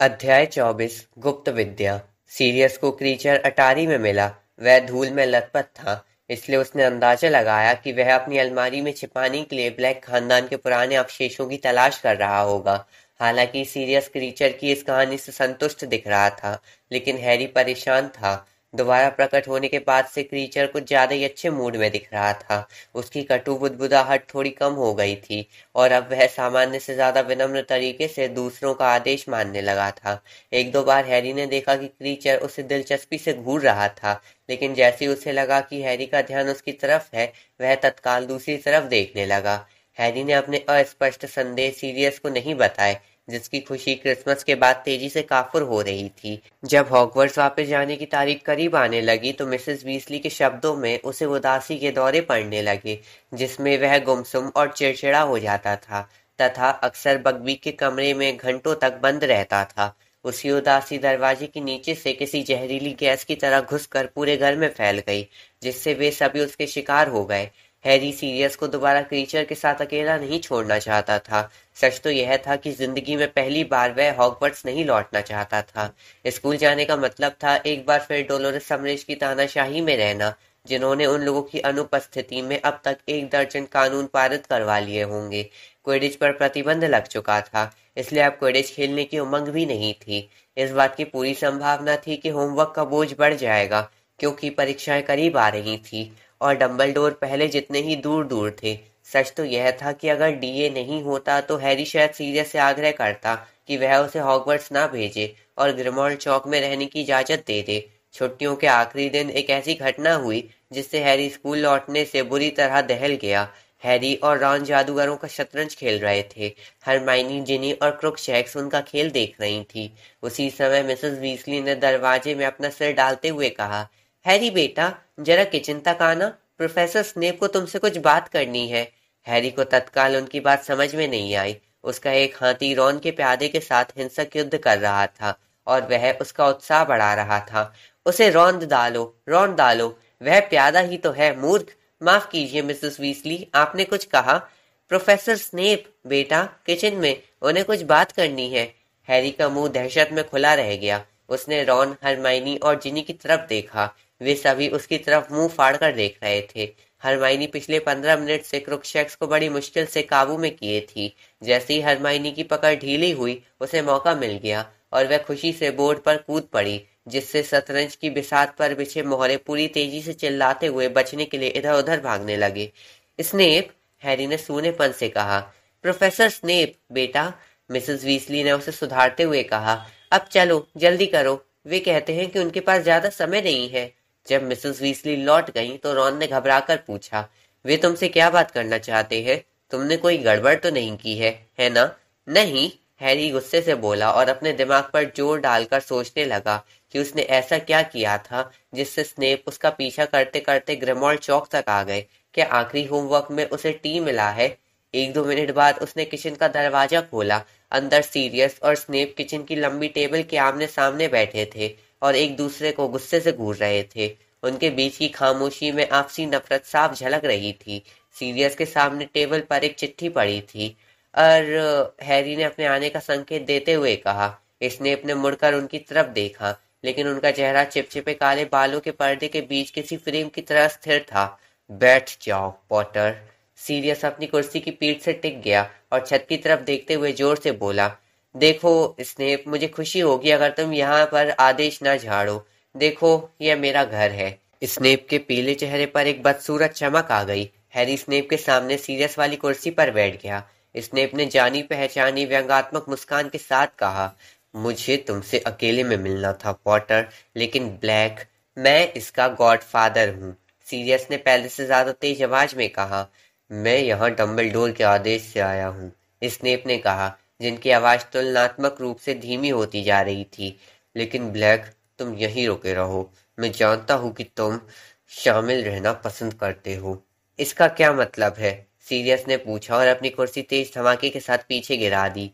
अध्याय 24 गुप्त विद्या सीरियस को क्रीचर अटारी में मिला वह धूल में लथपथ था इसलिए उसने अंदाजा लगाया कि वह अपनी अलमारी में छिपाने के लिए ब्लैक खानदान के पुराने अवशेषों की तलाश कर रहा होगा हालांकि सीरियस क्रीचर की इस कहानी से संतुष्ट दिख रहा था लेकिन हैरी परेशान था दोबारा प्रकट होने के बाद से क्रीचर कुछ ज्यादा ही अच्छे मूड में दिख रहा था उसकी कटु बुदबुदाहट थोड़ी कम हो गई थी और अब वह सामान्य से ज्यादा विनम्र तरीके से दूसरों का आदेश मानने लगा था एक दो बार हैरी ने देखा कि क्रीचर उसे दिलचस्पी से घूर रहा था लेकिन जैसे उसे लगा कि हैरी का ध्यान उसकी तरफ है वह तत्काल दूसरी तरफ देखने लगा हैरी ने अपने अस्पष्ट संदेश सीरियस को नहीं बताए जिसकी खुशी क्रिसमस के बाद तेजी से काफुर हो रही थी जब हॉकवर्स वापस जाने की तारीख करीब आने लगी तो मिसेस बीसली के शब्दों में उसे उदासी के दौरे पड़ने लगे जिसमें वह गुमसुम और चिड़चिड़ा हो जाता था तथा अक्सर बगबी के कमरे में घंटों तक बंद रहता था उसी उदासी दरवाजे के नीचे से किसी जहरीली गैस की तरह घुसकर पूरे घर में फैल गई जिससे वे सभी उसके शिकार हो गए हैरी सीरियस को दोबारा क्रीचर के साथ अकेला नहीं छोड़ना चाहता था सच तो यह था कि जिंदगी में पहली बार वह हॉकवर्ट्स नहीं लौटना चाहता था स्कूल जाने का मतलब था एक बार फिर डोलोरस समरेश की तानाशाही में रहना जिन्होंने उन लोगों की अनुपस्थिति में अब तक एक दर्जन कानून पारित करवा लिए होंगे क्वेडिज पर प्रतिबंध लग चुका था इसलिए अब क्वेडिज खेलने की उमंग भी नहीं थी इस बात की पूरी संभावना थी कि होमवर्क का बोझ बढ़ जाएगा क्योंकि परीक्षाएं करीब आ रही थी और डम्बलडोर पहले जितने ही दूर दूर थे सच तो यह था कि अगर डीए नहीं होता तो हैरी शायद सीरियस से आग्रह करता कि वह उसे हॉकवर्ड्स ना भेजे और ग्रिमॉल चौक में रहने की इजाज़त दे दे छुट्टियों के आखिरी दिन एक ऐसी घटना हुई जिससे हैरी स्कूल लौटने से बुरी तरह दहल गया हैरी और रॉन जादूगरों का शतरंज खेल रहे थे हरमाइनी जिनी और क्रुक शेक्स उनका खेल देख रही थी उसी समय मिसेस वीसली ने दरवाजे में अपना सिर डालते हुए कहा हैरी बेटा जरा किचन तक आना प्रोफेसर स्नेप को तुमसे कुछ बात करनी है हैरी को तत्काल उनकी बात समझ में नहीं आई उसका एक हाथी रॉन के प्यादे के साथ हिंसक युद्ध कर रहा था और वह उसका उत्साह बढ़ा रहा था उसे रौंद डालो रौंद डालो वह प्यादा ही तो है मूर्ख माफ कीजिए मिसेस वीसली आपने कुछ कहा प्रोफेसर स्नेप बेटा किचन में उन्हें कुछ बात करनी है हैरी का मुंह दहशत में खुला रह गया उसने रॉन हरमाइनी और जिनी की तरफ देखा वे सभी उसकी तरफ मुंह फाड़कर देख रहे थे हरमाइनी पिछले पंद्रह मिनट से क्रुकशेक्स को बड़ी मुश्किल से काबू में किए थी जैसे ही हरमाइनी की पकड़ ढीली हुई उसे मौका मिल गया और वह खुशी से बोर्ड पर कूद पड़ी जिससे शतरंज की बिसात पर बिछे मोहरे पूरी तेजी से चिल्लाते हुए बचने के लिए इधर उधर भागने लगे स्नेप हैरी ने सूनेपन से कहा प्रोफेसर स्नेप बेटा मिसेस वीसली ने उसे सुधारते हुए कहा अब चलो जल्दी करो वे कहते हैं कि उनके पास ज्यादा समय नहीं है जब मिसेस वीसली लौट गई तो रॉन ने घबराकर पूछा वे तुमसे क्या बात करना चाहते हैं तुमने कोई गड़बड़ तो नहीं की है है ना नहीं हैरी गुस्से से बोला और अपने दिमाग पर जोर डालकर सोचने लगा कि उसने ऐसा क्या किया था जिससे स्नेप उसका पीछा करते करते ग्रेमोल चौक तक आ गए क्या आखिरी होमवर्क में उसे टी मिला है एक दो मिनट बाद उसने किचन का दरवाजा खोला अंदर सीरियस और स्नेप किचन की लंबी टेबल के आमने सामने बैठे थे और एक दूसरे को गुस्से से घूर रहे थे उनके बीच की खामोशी में आपसी नफरत साफ झलक रही थी सीरियस के सामने टेबल पर एक चिट्ठी पड़ी थी और हैरी ने अपने आने का संकेत देते हुए कहा इसने अपने मुड़कर उनकी तरफ देखा लेकिन उनका चेहरा चिपचिपे काले बालों के पर्दे के बीच किसी फ्रेम की तरह स्थिर था बैठ जाओ पॉटर सीरियस अपनी कुर्सी की पीठ से टिक गया और छत की तरफ देखते हुए जोर से बोला देखो स्नेप मुझे खुशी होगी अगर तुम यहाँ पर आदेश ना झाड़ो देखो यह मेरा घर है स्नेप के पीले चेहरे पर एक बदसूरत चमक आ गई हैरी स्नेप के सामने सीरियस वाली कुर्सी पर बैठ गया स्नेप ने जानी पहचानी व्यंगात्मक मुस्कान के साथ कहा मुझे तुमसे अकेले में मिलना था पॉटर लेकिन ब्लैक मैं इसका गॉडफादर हूँ सीरियस ने पहले से ज्यादा तेज आवाज में कहा मैं यहाँ डम्बल के आदेश से आया हूँ स्नेप ने कहा जिनकी आवाज तुलनात्मक रूप से धीमी होती जा रही थी लेकिन ब्लैक तुम यहीं रुके रहो मैं जानता हूं कि तुम शामिल रहना पसंद करते हो इसका क्या मतलब है सीरियस ने पूछा और अपनी कुर्सी तेज धमाके के साथ पीछे गिरा दी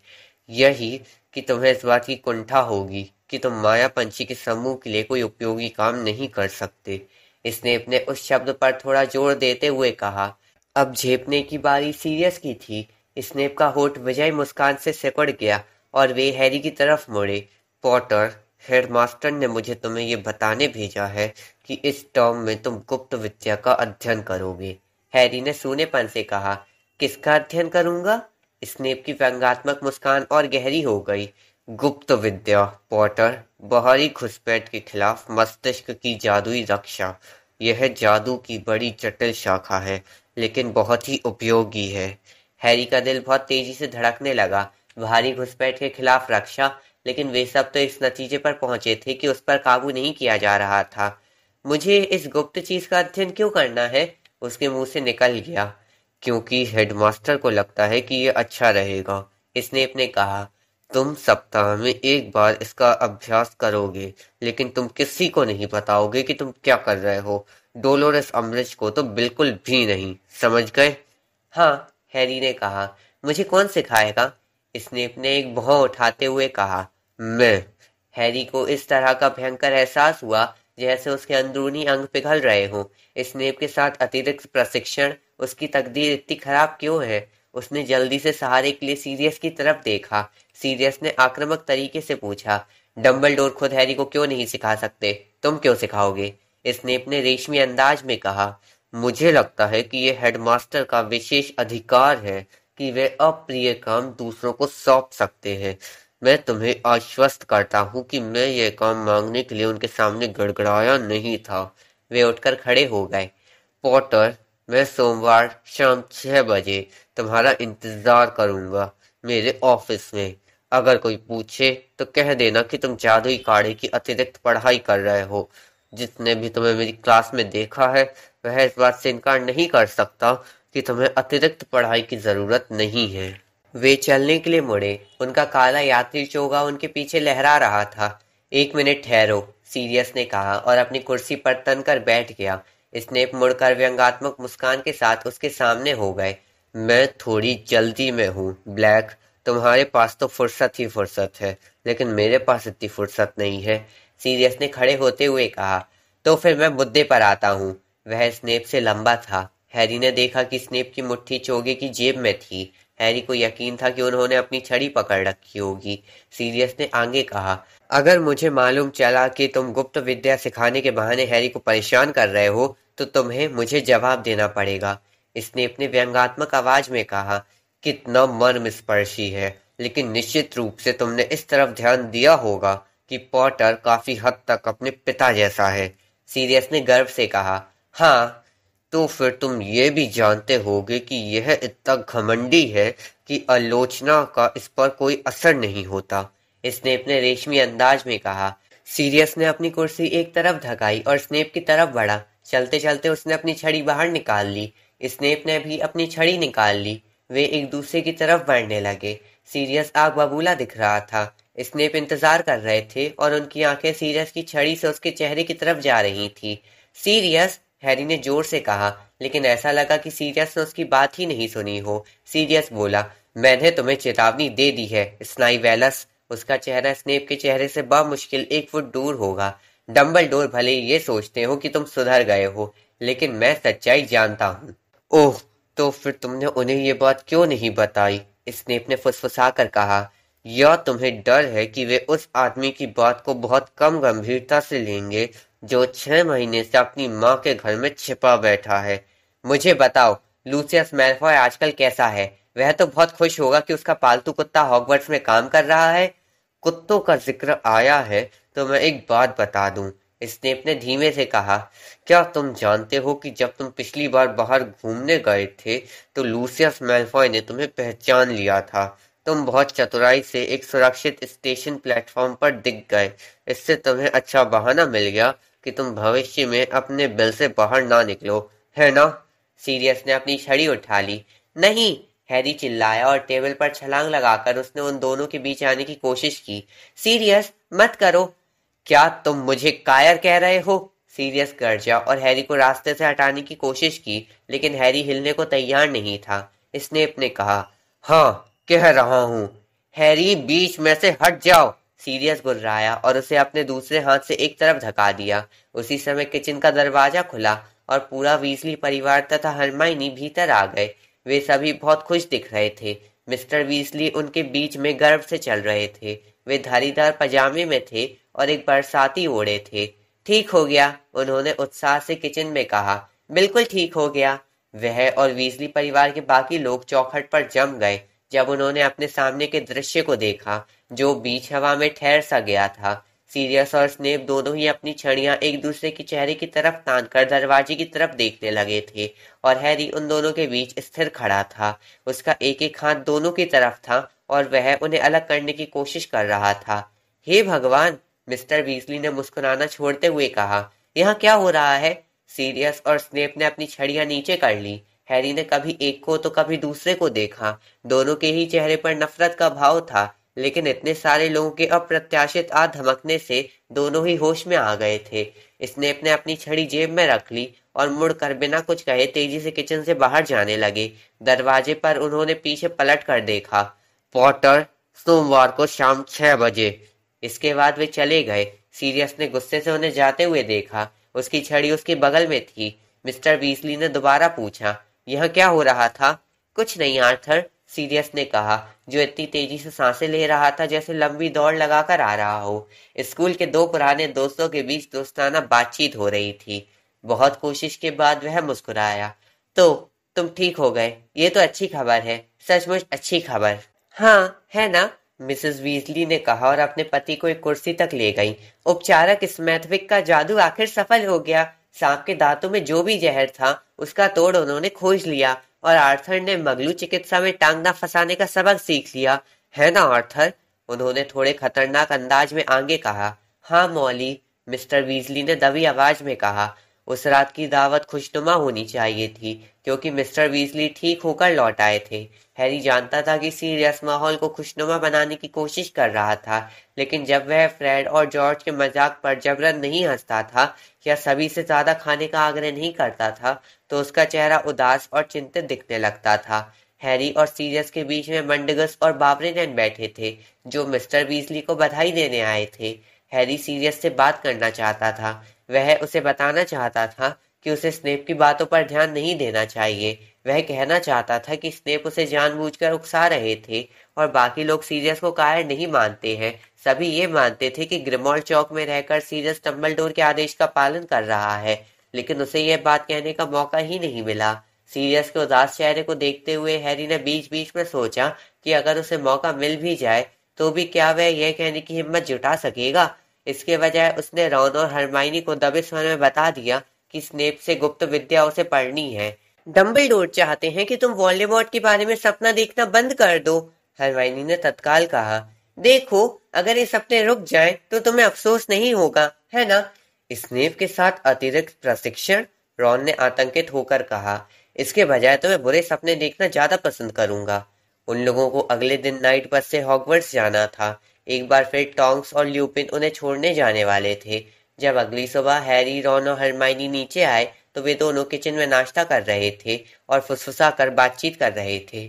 यही कि तुम्हें इस बात की कुंठा होगी कि तुम माया पंछी के समूह के लिए कोई उपयोगी काम नहीं कर सकते इसने अपने उस शब्द पर थोड़ा जोर देते हुए कहा अब झेपने की बारी सीरियस की थी स्नेप का होठ विजय मुस्कान से सिकुड़ गया और वे हैरी की तरफ मुड़े पॉटर हेडमास्टर ने मुझे तुम्हें ये बताने भेजा है कि इस टर्म में तुम गुप्त विद्या का अध्ययन करोगे हैरी ने सूनेपन से कहा किसका अध्ययन करूंगा स्नेप की व्यंगात्मक मुस्कान और गहरी हो गई गुप्त विद्या पॉटर बाहरी घुसपैठ के खिलाफ मस्तिष्क की जादुई रक्षा यह जादू की बड़ी जटिल शाखा है लेकिन बहुत ही उपयोगी है हैरी का दिल बहुत तेजी से धड़कने लगा भारी घुसपैठ के खिलाफ रक्षा लेकिन वे सब तो इस नतीजे पर पहुंचे थे कि उस पर काबू नहीं किया जा रहा था मुझे इस गुप्त चीज का अध्ययन क्यों करना है उसके मुंह से निकल गया क्योंकि हेडमास्टर को लगता है कि यह अच्छा रहेगा स्नेप ने कहा तुम सप्ताह में एक बार इसका अभ्यास करोगे लेकिन तुम किसी को नहीं बताओगे कि तुम क्या कर रहे हो डोलोरस अमृत को तो बिल्कुल भी नहीं समझ गए हाँ हैरी ने कहा मुझे कौन सिखाएगा स्नेप ने एक भौ उठाते हुए कहा मैं हैरी को इस तरह का भयंकर एहसास हुआ जैसे उसके अंदरूनी अंग पिघल रहे हों स्नेप के साथ अतिरिक्त प्रशिक्षण उसकी तकदीर इतनी खराब क्यों है उसने जल्दी से सहारे के लिए सीरियस की तरफ देखा सीरियस ने आक्रामक तरीके से पूछा डम्बल डोर खुद हैरी को क्यों नहीं सिखा सकते तुम क्यों सिखाओगे स्नेप ने रेशमी अंदाज में कहा मुझे लगता है कि ये हेडमास्टर का विशेष अधिकार है कि वे अप्रिय काम दूसरों को सौंप सकते हैं मैं तुम्हें आश्वस्त करता हूँ कि मैं ये काम मांगने के लिए उनके सामने गड़गड़ाया नहीं था वे उठकर खड़े हो गए पॉटर मैं सोमवार शाम छह बजे तुम्हारा इंतजार करूंगा मेरे ऑफिस में अगर कोई पूछे तो कह देना कि तुम जादुई काढ़े की अतिरिक्त पढ़ाई कर रहे हो जिसने भी तुम्हें मेरी क्लास में देखा है वह इस बात से इनकार नहीं कर सकता कि तुम्हें अतिरिक्त पढ़ाई की जरूरत नहीं है वे चलने के लिए मुड़े उनका काला यात्री चोगा उनके पीछे लहरा रहा था एक मिनट ठहरो सीरियस ने कहा और अपनी कुर्सी पर तन कर बैठ गया स्नेप मुड़कर व्यंगात्मक मुस्कान के साथ उसके सामने हो गए मैं थोड़ी जल्दी में हूँ ब्लैक तुम्हारे पास तो फुर्सत ही फुर्सत है लेकिन मेरे पास इतनी फुर्सत नहीं है सीरियस ने खड़े होते हुए कहा तो फिर मैं मुद्दे पर आता हूँ वह स्नेप से लंबा था हैरी ने देखा कि स्नेप की मुट्ठी चोगे की जेब में थी हैरी को यकीन था कि उन्होंने अपनी छड़ी पकड़ रखी होगी सीरियस ने आगे कहा अगर मुझे मालूम चला कि तुम गुप्त विद्या सिखाने के बहाने हैरी को परेशान कर रहे हो तो तुम्हें मुझे जवाब देना पड़ेगा स्नेप ने व्यंगात्मक आवाज में कहा कितना मर्मस्पर्शी है लेकिन निश्चित रूप से तुमने इस तरफ ध्यान दिया होगा कि पॉटर काफी हद तक अपने पिता जैसा है सीरियस ने गर्व से कहा हाँ तो फिर तुम ये भी जानते होगे कि यह इतना घमंडी है कि आलोचना का इस पर कोई असर नहीं होता इसने अपने रेशमी अंदाज में कहा सीरियस ने अपनी कुर्सी एक तरफ धकाई और स्नेप की तरफ बढ़ा चलते चलते उसने अपनी छड़ी बाहर निकाल ली स्नेप ने भी अपनी छड़ी निकाल ली वे एक दूसरे की तरफ बढ़ने लगे सीरियस आग बबूला दिख रहा था स्नेप इंतजार कर रहे थे और उनकी आंखें सीरियस की छड़ी से उसके चेहरे की तरफ जा रही थी सीरियस हैरी ने जोर से कहा लेकिन ऐसा लगा कि सीरियस ने उसकी बात ही नहीं सुनी हो सीरियस बोला मैंने तुम्हें चेतावनी दे दी है वेलस उसका चेहरा स्नेप के चेहरे से मुश्किल एक फुट दूर होगा डम्बल डोर भले ये सोचते हो कि तुम सुधर गए हो लेकिन मैं सच्चाई जानता हूँ ओह तो फिर तुमने उन्हें ये बात क्यों नहीं बताई स्नेप ने फुसफुसा कर कहा या तुम्हें डर है कि वे उस आदमी की बात को बहुत कम गंभीरता से लेंगे जो छह महीने से अपनी माँ के घर में छिपा बैठा है मुझे बताओ लूसियस मैलफॉय आजकल कैसा है वह तो बहुत खुश होगा कि उसका पालतू कुत्ता हॉगवर्ट्स में काम कर रहा है कुत्तों का जिक्र आया है तो मैं एक बात बता दूं स्नेप ने धीमे से कहा क्या तुम जानते हो कि जब तुम पिछली बार बाहर घूमने गए थे तो लूसियस मैलफॉय ने तुम्हें पहचान लिया था तुम बहुत चतुराई से एक सुरक्षित स्टेशन प्लेटफॉर्म पर दिख गए इससे तुम्हें अच्छा बहाना मिल गया कि तुम भविष्य में अपने बिल से बाहर ना निकलो है ना सीरियस ने अपनी छड़ी उठा ली नहीं हैरी चिल्लाया और टेबल पर छलांग लगाकर उसने उन दोनों के बीच आने की कोशिश की सीरियस मत करो क्या तुम मुझे कायर कह रहे हो सीरियस गर्जा और हैरी को रास्ते से हटाने की कोशिश की लेकिन हैरी हिलने को तैयार नहीं था इसने अपने कहा हाँ कह रहा हूँ हैरी बीच में से हट जाओ सीरियस गुर्राया और उसे अपने दूसरे हाथ से एक तरफ धका दिया उसी समय किचन का दरवाजा खुला और पूरा वीजली परिवार तथा हरमाइनी भीतर आ गए वे सभी बहुत खुश दिख रहे थे मिस्टर वीजली उनके बीच में गर्व से चल रहे थे वे धारीदार पजामे में थे और एक बरसाती ओढ़े थे ठीक हो गया उन्होंने उत्साह से किचन में कहा बिल्कुल ठीक हो गया वह और वीजली परिवार के बाकी लोग चौखट पर जम गए जब उन्होंने अपने सामने के दृश्य को देखा जो बीच हवा में ठहर सा गया था सीरियस और स्नेप दोनों ही अपनी छड़ियां एक दूसरे के चेहरे की तरफ तान कर दरवाजे की तरफ देखने लगे थे और हैरी उन दोनों के बीच स्थिर खड़ा था उसका एक एक हाथ दोनों की तरफ था और वह उन्हें अलग करने की कोशिश कर रहा था हे भगवान मिस्टर बीसली ने मुस्कुराना छोड़ते हुए कहा यहाँ क्या हो रहा है सीरियस और स्नेप ने अपनी छड़ियां नीचे कर ली हैरी ने कभी एक को तो कभी दूसरे को देखा दोनों के ही चेहरे पर नफरत का भाव था लेकिन इतने सारे लोगों के अप्रत्याशित आ धमकने से दोनों ही होश में आ गए थे इसने अपने अपनी छड़ी जेब में रख ली और मुड़ कर बिना कुछ कहे तेजी से किचन से बाहर जाने लगे दरवाजे पर उन्होंने पीछे पलट कर देखा पॉटर सोमवार को शाम छह बजे इसके बाद वे चले गए सीरियस ने गुस्से से उन्हें जाते हुए देखा उसकी छड़ी उसके बगल में थी मिस्टर बीसली ने दोबारा पूछा यह क्या हो रहा था कुछ नहीं आर्थर सीरियस ने कहा जो इतनी तेजी से सांसें ले रहा था जैसे लंबी दौड़ लगाकर आ रहा हो स्कूल के दो पुराने दोस्तों के बीच दोस्ताना बातचीत हो रही थी बहुत कोशिश के बाद वह मुस्कुराया तो तुम ठीक हो गए ये तो अच्छी खबर है सचमुच अच्छी खबर हाँ है ना मिसेस वीजली ने कहा और अपने पति को एक कुर्सी तक ले गई उपचारक स्मैथविक का जादू आखिर सफल हो गया सांप के दांतों में जो भी जहर था उसका तोड़ उन्होंने खोज लिया और आर्थर ने मगलू चिकित्सा में टांग ना फंसाने का सबक सीख लिया है ना आर्थर उन्होंने थोड़े खतरनाक अंदाज में आगे कहा हाँ मौली मिस्टर वीजली ने दबी आवाज में कहा उस रात की दावत खुशनुमा होनी चाहिए थी क्योंकि मिस्टर वीजली ठीक होकर लौट आए थे हैरी जानता था कि सीरियस माहौल को खुशनुमा बनाने की कोशिश कर रहा था लेकिन जब वह फ्रेड और जॉर्ज के मजाक पर जबरन नहीं हंसता था या सभी से ज्यादा खाने का आग्रह नहीं करता था तो उसका चेहरा उदास और चिंतित दिखने लगता था हैरी और सीरियस के बीच में मंडगस और बाबरेनन बैठे थे जो मिस्टर बीजली को बधाई देने आए थे हैरी सीरियस से बात करना चाहता था वह उसे बताना चाहता था कि उसे स्नेप की बातों पर ध्यान नहीं देना चाहिए वह कहना चाहता था कि स्नेप उसे जानबूझकर उकसा रहे थे और बाकी लोग सीरियस को कायर नहीं मानते हैं सभी ये मानते थे कि ग्रिमोल चौक में रहकर सीरियस टम्बल के आदेश का पालन कर रहा है लेकिन उसे यह बात कहने का मौका ही नहीं मिला सीरियस के उदास चेहरे को देखते हुए हैरी ने बीच बीच में सोचा कि अगर उसे मौका मिल भी जाए तो भी क्या वह यह कहने की हिम्मत जुटा सकेगा इसके बजाय उसने रॉन और हरमाइनी को दबे स्वर में बता दिया कि स्नेप से गुप्त विद्या उसे पढ़नी है डम्बलडोर चाहते हैं कि तुम वॉलीबॉल के बारे में सपना देखना बंद कर दो हरमाइनी ने तत्काल कहा देखो अगर ये सपने रुक जाए तो तुम्हें अफसोस नहीं होगा है ना स्नेप के साथ अतिरिक्त प्रशिक्षण रॉन ने आतंकित होकर कहा इसके बजाय तो मैं बुरे सपने देखना ज्यादा पसंद करूंगा उन लोगों को अगले दिन नाइट बस से हॉगवर्ट्स जाना था एक बार फिर टॉन्क्स और ल्यूपिन उन्हें छोड़ने जाने वाले थे जब अगली सुबह हैरी रॉन और हरमाइनी नीचे आए तो वे दोनों किचन में नाश्ता कर रहे थे और फुसफुसा कर बातचीत कर रहे थे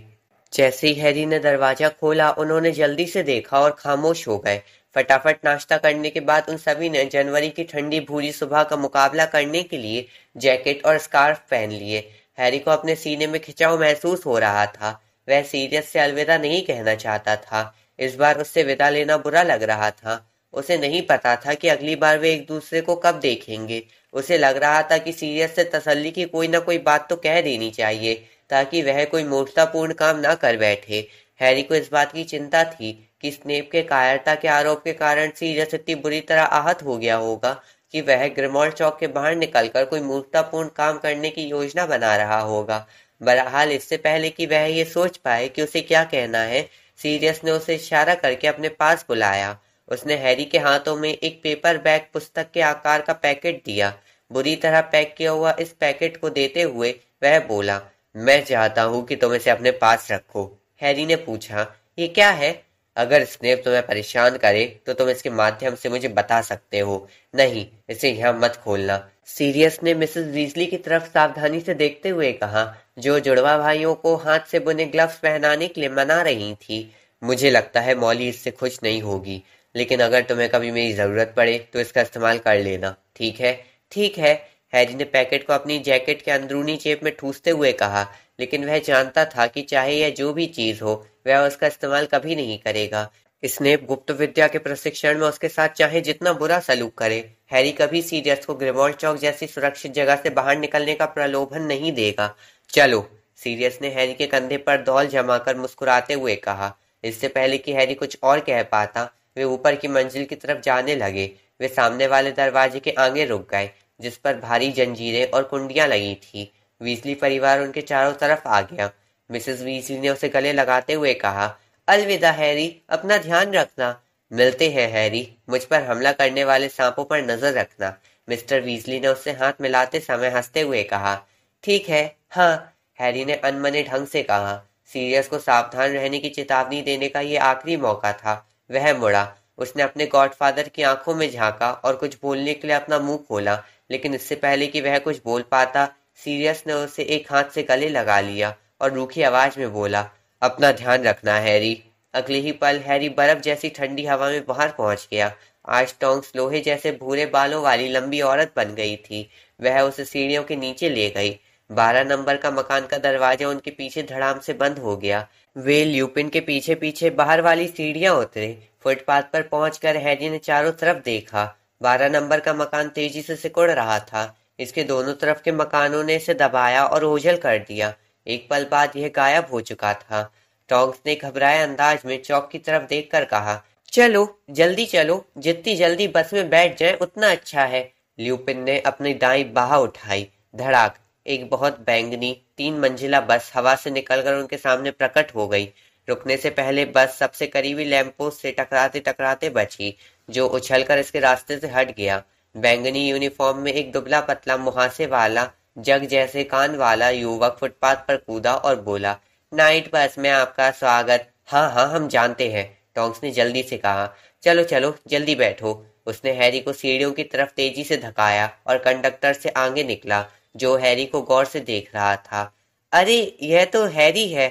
जैसे ही हैरी ने दरवाजा खोला उन्होंने जल्दी से देखा और खामोश हो गए फटाफट नाश्ता करने के बाद उन सभी ने जनवरी की ठंडी भूरी सुबह का मुकाबला करने के लिए जैकेट और स्कार्फ पहन लिए हैरी को अपने सीने में खिंचाव महसूस हो रहा था वह सीरियस से अलविदा नहीं कहना चाहता था इस बार उससे विदा लेना बुरा लग रहा था उसे नहीं पता था कि अगली बार वे एक दूसरे को कब देखेंगे उसे लग रहा था कि सीरियस से तसल्ली की कोई ना कोई बात तो कह देनी चाहिए ताकि वह कोई मूर्खतापूर्ण काम ना कर बैठे हैरी को इस बात की चिंता थी कि स्नेप के कायरता के आरोप के कारण सीरियस इतनी बुरी तरह आहत हो गया होगा कि वह ग्रमोल चौक के बाहर निकलकर कोई मूर्खतापूर्ण काम करने की योजना बना रहा होगा बहरहाल इससे पहले कि वह ये सोच पाए कि उसे क्या कहना है सीरियस ने उसे इशारा करके अपने पास बुलाया उसने हैरी के हाथों में एक पेपर बैग पुस्तक के आकार का पैकेट दिया बुरी तरह पैक किया हुआ इस पैकेट को देते हुए वह बोला मैं चाहता हूँ कि तुम इसे अपने पास रखो हैरी ने पूछा ये क्या है अगर स्नेप तुम्हें परेशान करे तो तुम इसके माध्यम से मुझे बता सकते हो नहीं इसे यहाँ मत खोलना सीरियस ने मिसेस वीजली की तरफ सावधानी से देखते हुए कहा जो जुड़वा भाइयों को हाथ से बुने ग्लव्स पहनाने के लिए मना रही थी मुझे लगता है मौली इससे खुश नहीं होगी लेकिन अगर तुम्हें कभी मेरी ज़रूरत पड़े तो इसका इस्तेमाल कर लेना ठीक है ठीक है हैरी ने पैकेट को अपनी जैकेट के अंदरूनी जेब में ठूसते हुए कहा लेकिन वह जानता था कि चाहे यह जो भी चीज़ हो वह उसका इस्तेमाल कभी नहीं करेगा स्नेप गुप्त विद्या के प्रशिक्षण में उसके साथ चाहे जितना बुरा सलूक करे हैरी कभी सीरियस को ग्रेवॉल चौक जैसी सुरक्षित जगह से बाहर निकलने का प्रलोभन नहीं देगा चलो सीरियस ने हैरी के कंधे पर धौल जमाकर मुस्कुराते हुए कहा इससे पहले कि हैरी कुछ और कह पाता वे ऊपर की मंजिल की तरफ जाने लगे वे सामने वाले दरवाजे के आगे रुक गए जिस पर भारी जंजीरें और कुंडियां लगी थी वीजली परिवार उनके चारों तरफ आ गया मिसेस वीजली ने उसे गले लगाते हुए कहा अलविदा हैरी अपना ध्यान रखना मिलते हैं हैरी मुझ पर हमला करने वाले सांपों पर नजर रखना मिस्टर वीजली ने उससे हाथ मिलाते समय हंसते हुए कहा ठीक है हाँ हैरी ने अनमने ढंग से कहा सीरियस को सावधान रहने की चेतावनी देने का ये आखिरी मौका था वह मुड़ा उसने अपने गॉडफादर की आंखों में झांका और कुछ बोलने के लिए अपना मुंह खोला लेकिन इससे पहले कि वह कुछ बोल पाता सीरियस ने उसे एक हाथ से गले लगा लिया और रूखी आवाज में बोला अपना ध्यान रखना हैरी अगले ही पल हैरी बर्फ जैसी ठंडी हवा में बाहर पहुंच गया आज टोंग्स लोहे जैसे भूरे बालों वाली लंबी औरत बन गई थी वह उसे सीढ़ियों के नीचे ले गई बारह नंबर का मकान का दरवाजा उनके पीछे धड़ाम से बंद हो गया वे ल्यूपिन के पीछे पीछे बाहर वाली सीढ़ियां उतरे फुटपाथ पर पहुंचकर हैरी ने चारों तरफ देखा बारह नंबर का मकान तेजी से सिकुड़ रहा था इसके दोनों तरफ के मकानों ने इसे दबाया और ओझल कर दिया एक पल बाद यह गायब हो चुका था टॉन्ग्स ने घबराए अंदाज में चौक की तरफ देखकर कहा चलो जल्दी चलो जितनी जल्दी बस में बैठ जाए उतना अच्छा है ल्यूपिन ने अपनी दाई बाह उठाई धड़ाक एक बहुत बैंगनी तीन मंजिला बस हवा से निकलकर उनके सामने प्रकट हो गई रुकने से पहले बस सबसे करीबी लैंपोस्ट से टकराते टकराते बची जो उछलकर इसके रास्ते से हट गया बैंगनी यूनिफॉर्म में एक दुबला पतला मुहासे वाला जग जैसे कान वाला युवक फुटपाथ पर कूदा और बोला नाइट बस में आपका स्वागत हाँ हाँ हम जानते हैं टोंक्स ने जल्दी से कहा चलो चलो जल्दी बैठो उसने हैरी को सीढ़ियों की तरफ तेजी से धकाया और कंडक्टर से आगे निकला जो हैरी को गौर से देख रहा था अरे यह तो हैरी है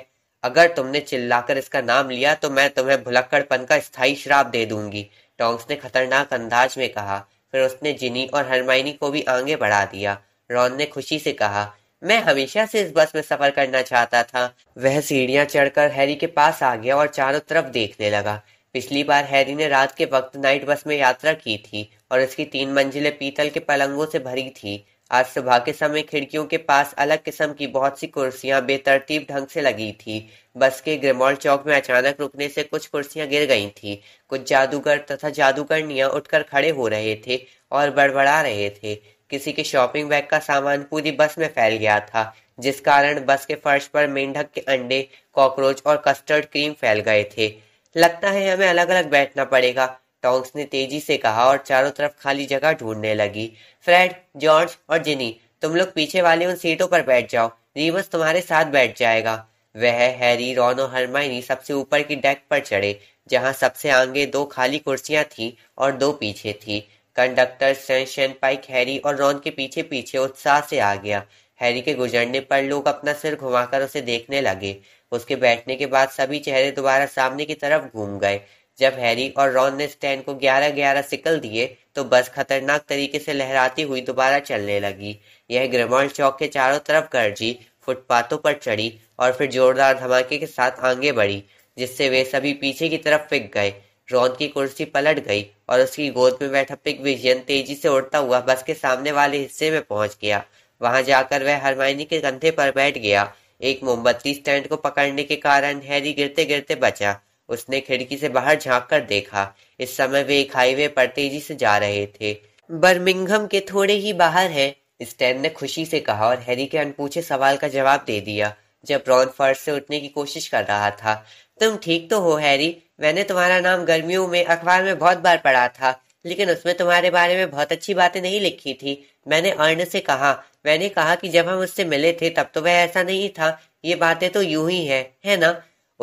अगर तुमने चिल्लाकर इसका नाम लिया तो मैं तुम्हें भुलक्कड़पन का स्थायी श्राप दे दूंगी टोंक्स ने खतरनाक अंदाज में कहा फिर उसने जिनी और हरमाइनी को भी आगे बढ़ा दिया रॉन ने खुशी से कहा मैं हमेशा से इस बस में सफर करना चाहता था वह सीढ़ियां चढ़कर हैरी के पास आ गया और चारों तरफ देखने लगा पिछली बार हैरी ने रात के वक्त नाइट बस में यात्रा की थी और इसकी तीन मंजिलें पीतल के पलंगों से भरी थी आज सुबह के समय खिड़कियों के पास अलग किस्म की बहुत सी कुर्सियां बेतरतीब ढंग से लगी थी बस के ग्रेमॉल चौक में अचानक रुकने से कुछ कुर्सियां गिर गई थी कुछ जादूगर तथा जादूगरनियां उठकर खड़े हो रहे थे और बड़बड़ा रहे थे किसी के शॉपिंग बैग का सामान पूरी बस में फैल गया था जिस कारण बस के फर्श पर मेंढक के अंडे कॉकरोच और कस्टर्ड क्रीम फैल गए थे लगता है हमें अलग अलग बैठना पड़ेगा टोंक्स ने तेजी से कहा और चारों तरफ खाली जगह ढूंढने लगी फ्रेड जॉर्ज और जिनी तुम लोग पीछे वाले उन सीटों पर बैठ जाओ रीवस तुम्हारे साथ बैठ जाएगा वह हैरी रॉन और हरमाइनी सबसे ऊपर की डेक पर चढ़े जहां सबसे आगे दो खाली कुर्सियां थी और दो पीछे थी कंडक्टर सेंशन पाइक हैरी और रॉन के पीछे पीछे उत्साह से आ गया हैरी के गुजरने पर लोग अपना सिर घुमाकर उसे देखने लगे उसके बैठने के बाद सभी चेहरे दोबारा सामने की तरफ घूम गए जब हैरी और रॉन ने स्टैन को ग्यारह ग्यारह सिकल दिए तो बस खतरनाक तरीके से लहराती हुई दोबारा चलने लगी यह ग्रेमॉल चौक के चारों तरफ गर्जी फुटपाथों पर चढ़ी और फिर जोरदार धमाके के साथ आगे बढ़ी जिससे वे सभी पीछे की तरफ फिक गए रॉन की कुर्सी पलट गई और उसकी गोद में बैठा पिग विजयन तेजी से उड़ता हुआ बस के सामने वाले हिस्से में पहुंच गया वहां जाकर वह हरमाइनी के कंधे पर बैठ गया एक मोमबत्ती स्टैंड को पकड़ने के कारण हैरी गिरते गिरते बचा उसने खिड़की से बाहर झांक कर देखा इस समय वे एक हाईवे पर तेजी से जा रहे थे बर्मिंगम के थोड़े ही बाहर है स्टैन ने खुशी से कहा और हैरी के अनपूछे सवाल का जवाब दे दिया जब रॉन फर्श से उठने की कोशिश कर रहा था तुम ठीक तो हो हैरी मैंने तुम्हारा नाम गर्मियों में अखबार में बहुत बार पढ़ा था लेकिन उसमें तुम्हारे बारे में बहुत अच्छी बातें नहीं लिखी थी मैंने अर्न से कहा मैंने कहा कि जब हम उससे मिले थे तब तो वह ऐसा नहीं था ये बातें तो यूं ही हैं है ना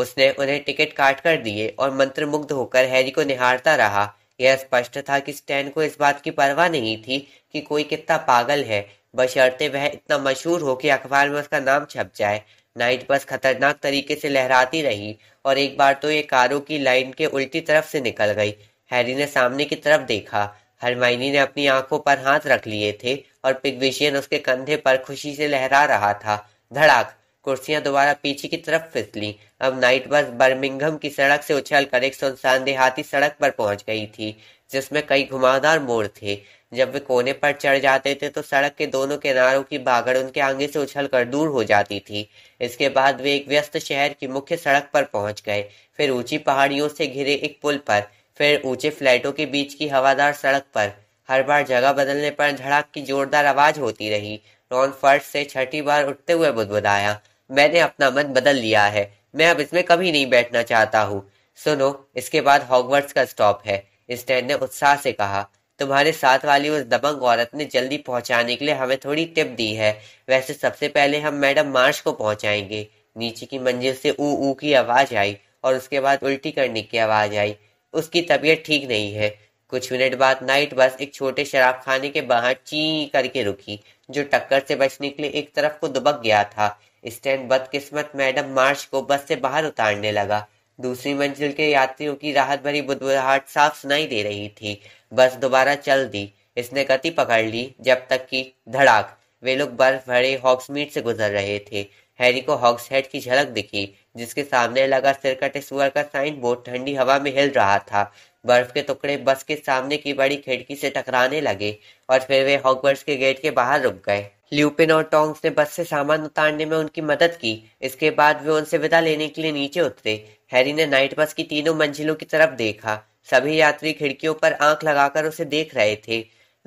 उसने उन्हें टिकट काट कर दिए और मंत्रमुग्ध होकर हैरी को निहारता रहा यह स्पष्ट था कि स्टैन को इस बात की परवाह नहीं थी कि कोई कितना पागल है बशर्ते वह इतना मशहूर हो कि अखबार में उसका नाम छप जाए नाइट बस खतरनाक तरीके से लहराती रही और एक बार तो ये कारों की लाइन के उल्टी तरफ से निकल गई हैरी ने सामने की तरफ देखा हरमाइनी ने अपनी आंखों पर हाथ रख लिए थे और पिगविशियन उसके कंधे पर खुशी से लहरा रहा था धड़ाक कुर्सियां दोबारा पीछे की तरफ फिसली अब नाइट बस बर्मिंगम की सड़क से उछल कर एक सुनसान देहाती सड़क पर पहुंच गई थी जिसमें कई घुमावदार मोड़ थे जब वे कोने पर चढ़ जाते थे तो सड़क के दोनों किनारों की बागड़ उनके आगे से उछल कर दूर हो जाती थी इसके बाद वे एक व्यस्त शहर की मुख्य सड़क पर पहुंच गए फिर ऊंची पहाड़ियों से घिरे एक पुल पर फिर ऊंचे फ्लैटों के बीच की हवादार सड़क पर हर बार जगह बदलने पर झड़ाक की जोरदार आवाज होती रही रॉन फर्श से छठी बार उठते हुए बुदबुदाया मैंने अपना मन बदल लिया है मैं अब इसमें कभी नहीं बैठना चाहता हूँ सुनो इसके बाद हॉगवर्ट्स का स्टॉप है स्टैन ने उत्साह से कहा तुम्हारे साथ वाली उस दबंग औरत ने जल्दी पहुंचाने के लिए हमें थोड़ी टिप दी है वैसे सबसे पहले हम मैडम मार्श को पहुंचाएंगे नीचे की मंजिल से ऊ ऊ की आवाज आई और उसके बाद उल्टी करने की आवाज आई उसकी तबीयत ठीक नहीं है कुछ मिनट बाद नाइट बस एक छोटे शराब खाने के बाहर ची करके रुकी जो टक्कर से बचने के लिए एक तरफ को दुबक गया था स्टैंड बदकिस्मत मैडम मार्च को बस से बाहर उतारने लगा दूसरी मंजिल के यात्रियों की राहत भरी बुदबुदाहट साफ सुनाई दे रही थी बस दोबारा चल दी इसने गति पकड़ ली जब तक कि धड़ाक वे लोग बर्फ भरे हॉक्समीट से गुजर रहे थे हैरी को हॉक्स हेड की झलक दिखी जिसके सामने लगा सिरकटे सुअर का साइन बोर्ड ठंडी हवा में हिल रहा था बर्फ के टुकड़े बस के सामने की बड़ी खिड़की से टकराने लगे और फिर वे हॉकबर्स के गेट के बाहर रुक गए ल्यूपिन और टोंग्स ने बस से सामान उतारने में उनकी मदद की इसके बाद वे उनसे विदा लेने के लिए नीचे उतरे हैरी ने नाइट बस की तीनों मंजिलों की तरफ देखा सभी यात्री खिड़कियों पर आंख लगाकर उसे देख रहे थे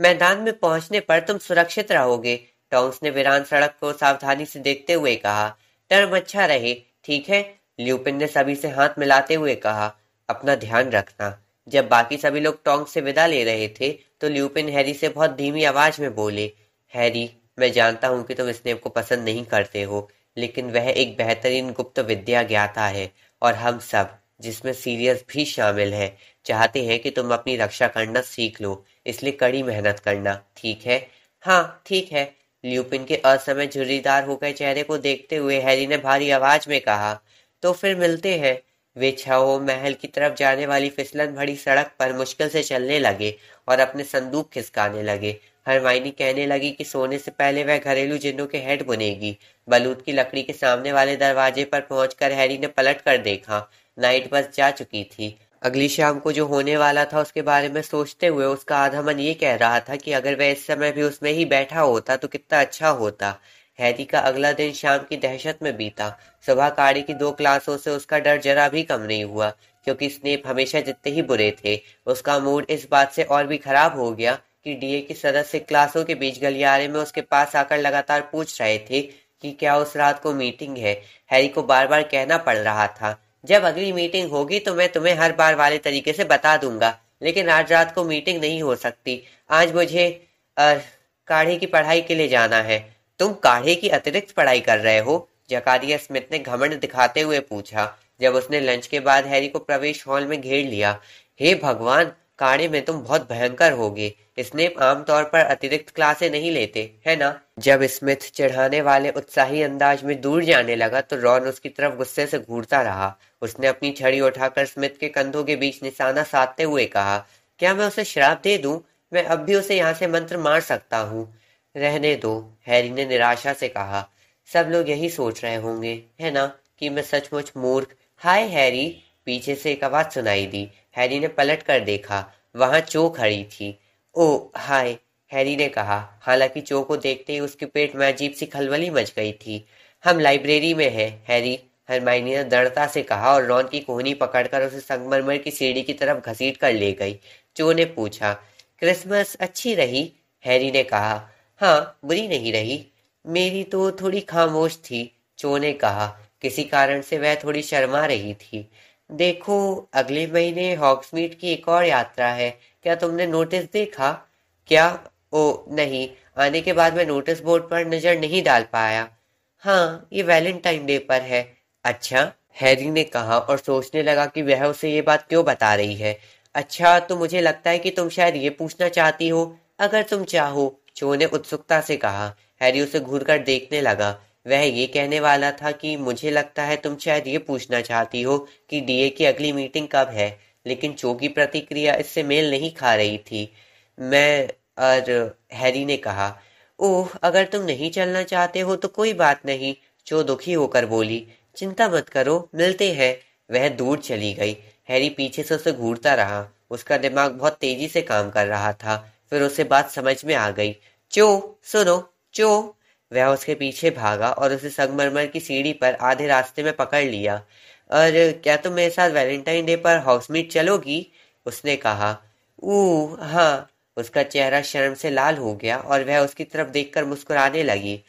मैदान में पहुंचने पर तुम सुरक्षित रहोगे टॉम्स ने वीरान सड़क को सावधानी से देखते हुए कहा टर्म अच्छा रहे ठीक है ल्यूपिन ने सभी से हाथ मिलाते हुए कहा अपना ध्यान रखना जब बाकी सभी लोग टोंग से विदा ले रहे थे तो ल्यूपिन हैरी से बहुत धीमी आवाज में बोले हैरी मैं जानता हूं कि तुम स्नेप को पसंद नहीं करते हो लेकिन वह एक बेहतरीन गुप्त विद्या ज्ञाता है और हम सब जिसमें सीरियस भी शामिल है चाहते हैं कि तुम अपनी रक्षा करना सीख लो इसलिए कड़ी मेहनत करना ठीक है हाँ ठीक है ल्यूपिन के असमय झुर्रीदार होकर चेहरे को देखते हुए हैरी ने भारी आवाज में कहा तो फिर मिलते हैं वे छाओ महल की तरफ जाने वाली फिसलन भरी सड़क पर मुश्किल से चलने लगे और अपने संदूक खिसकाने लगे हरमाइनी कहने लगी कि सोने से पहले वह घरेलू जिन्नों के हेड बुनेगी बलूत की लकड़ी के सामने वाले दरवाजे पर पहुंचकर हैरी ने पलट कर देखा नाइट बस जा चुकी थी अगली शाम को जो होने वाला था उसके बारे में सोचते हुए उसका आधा मन ये कह रहा था कि अगर वह इस समय भी उसमें ही बैठा होता तो कितना अच्छा होता हैरी का अगला दिन शाम की दहशत में बीता सुबह काड़ी की दो क्लासों से उसका डर जरा भी कम नहीं हुआ क्योंकि स्नेप हमेशा जितने ही बुरे थे उसका मूड इस बात से और भी खराब हो गया कि डीए के सदस्य क्लासों के बीच गलियारे में उसके पास आकर लगातार पूछ रहे थे कि क्या उस रात को मीटिंग है हैरी को बार बार कहना पड़ रहा था जब अगली मीटिंग होगी तो मैं तुम्हें हर बार वाले तरीके से बता दूंगा लेकिन आज रात को मीटिंग नहीं हो सकती आज मुझे काढ़े की पढ़ाई के लिए जाना है तुम काढ़े की अतिरिक्त पढ़ाई कर रहे हो जकारिया स्मिथ ने घमंड दिखाते हुए पूछा जब उसने लंच के बाद हैरी को प्रवेश हॉल में घेर लिया हे भगवान कार्य में तुम बहुत भयंकर होगे स्नेप आमतौर पर अतिरिक्त क्लासे नहीं लेते है ना जब स्मिथ चढ़ाने वाले उत्साही अंदाज में दूर जाने लगा तो रॉन उसकी तरफ गुस्से से घूरता रहा उसने अपनी छड़ी उठाकर स्मिथ के कंधों के बीच निशाना साधते हुए कहा क्या मैं उसे शराब दे दूं मैं अब भी उसे यहाँ से मंत्र मार सकता हूँ रहने दो हैरी ने निराशा से कहा सब लोग यही सोच रहे होंगे है ना कि मैं सचमुच मूर्ख हाय हैरी पीछे से एक आवाज सुनाई दी हैरी ने पलट कर देखा वहां चो खड़ी थी ओ हाय हैरी ने कहा हालांकि चो को देखते ही उसके पेट में अजीब सी खलबली मच गई थी हम लाइब्रेरी में हैं हैरी हरमाइनी ने दृढ़ता से कहा और रॉन की कोहनी पकड़कर उसे संगमरमर की सीढ़ी की तरफ घसीट कर ले गई चो ने पूछा क्रिसमस अच्छी रही हैरी ने कहा हाँ बुरी नहीं रही मेरी तो थोड़ी खामोश थी चो ने कहा किसी कारण से वह थोड़ी शर्मा रही थी देखो अगले महीने हॉक्समीट की एक और यात्रा है क्या तुमने नोटिस देखा क्या ओ नहीं आने के बाद मैं नोटिस बोर्ड पर नज़र नहीं डाल पाया हाँ ये वैलेंटाइन डे पर है अच्छा हैरी ने कहा और सोचने लगा कि वह उसे ये बात क्यों बता रही है अच्छा तो मुझे लगता है कि तुम शायद ये पूछना चाहती हो अगर तुम चाहो चो ने उत्सुकता से कहा हैरी उसे घूर कर देखने लगा वह ये कहने वाला था कि मुझे लगता है तुम शायद ये पूछना चाहती हो कि डीए की अगली मीटिंग कब है लेकिन चो की प्रतिक्रिया इससे मेल नहीं खा रही थी मैं और हैरी ने कहा ओह अगर तुम नहीं चलना चाहते हो तो कोई बात नहीं चो दुखी होकर बोली चिंता मत करो मिलते हैं वह दूर चली गई हैरी पीछे से उसे घूरता रहा उसका दिमाग बहुत तेजी से काम कर रहा था फिर उसे बात समझ में आ गई चो सुनो चो वह उसके पीछे भागा और उसे संगमरमर की सीढ़ी पर आधे रास्ते में पकड़ लिया और क्या तुम मेरे साथ वैलेंटाइन डे पर हाउसमेट चलोगी उसने कहा ऊ हाँ उसका चेहरा शर्म से लाल हो गया और वह उसकी तरफ देखकर मुस्कुराने लगी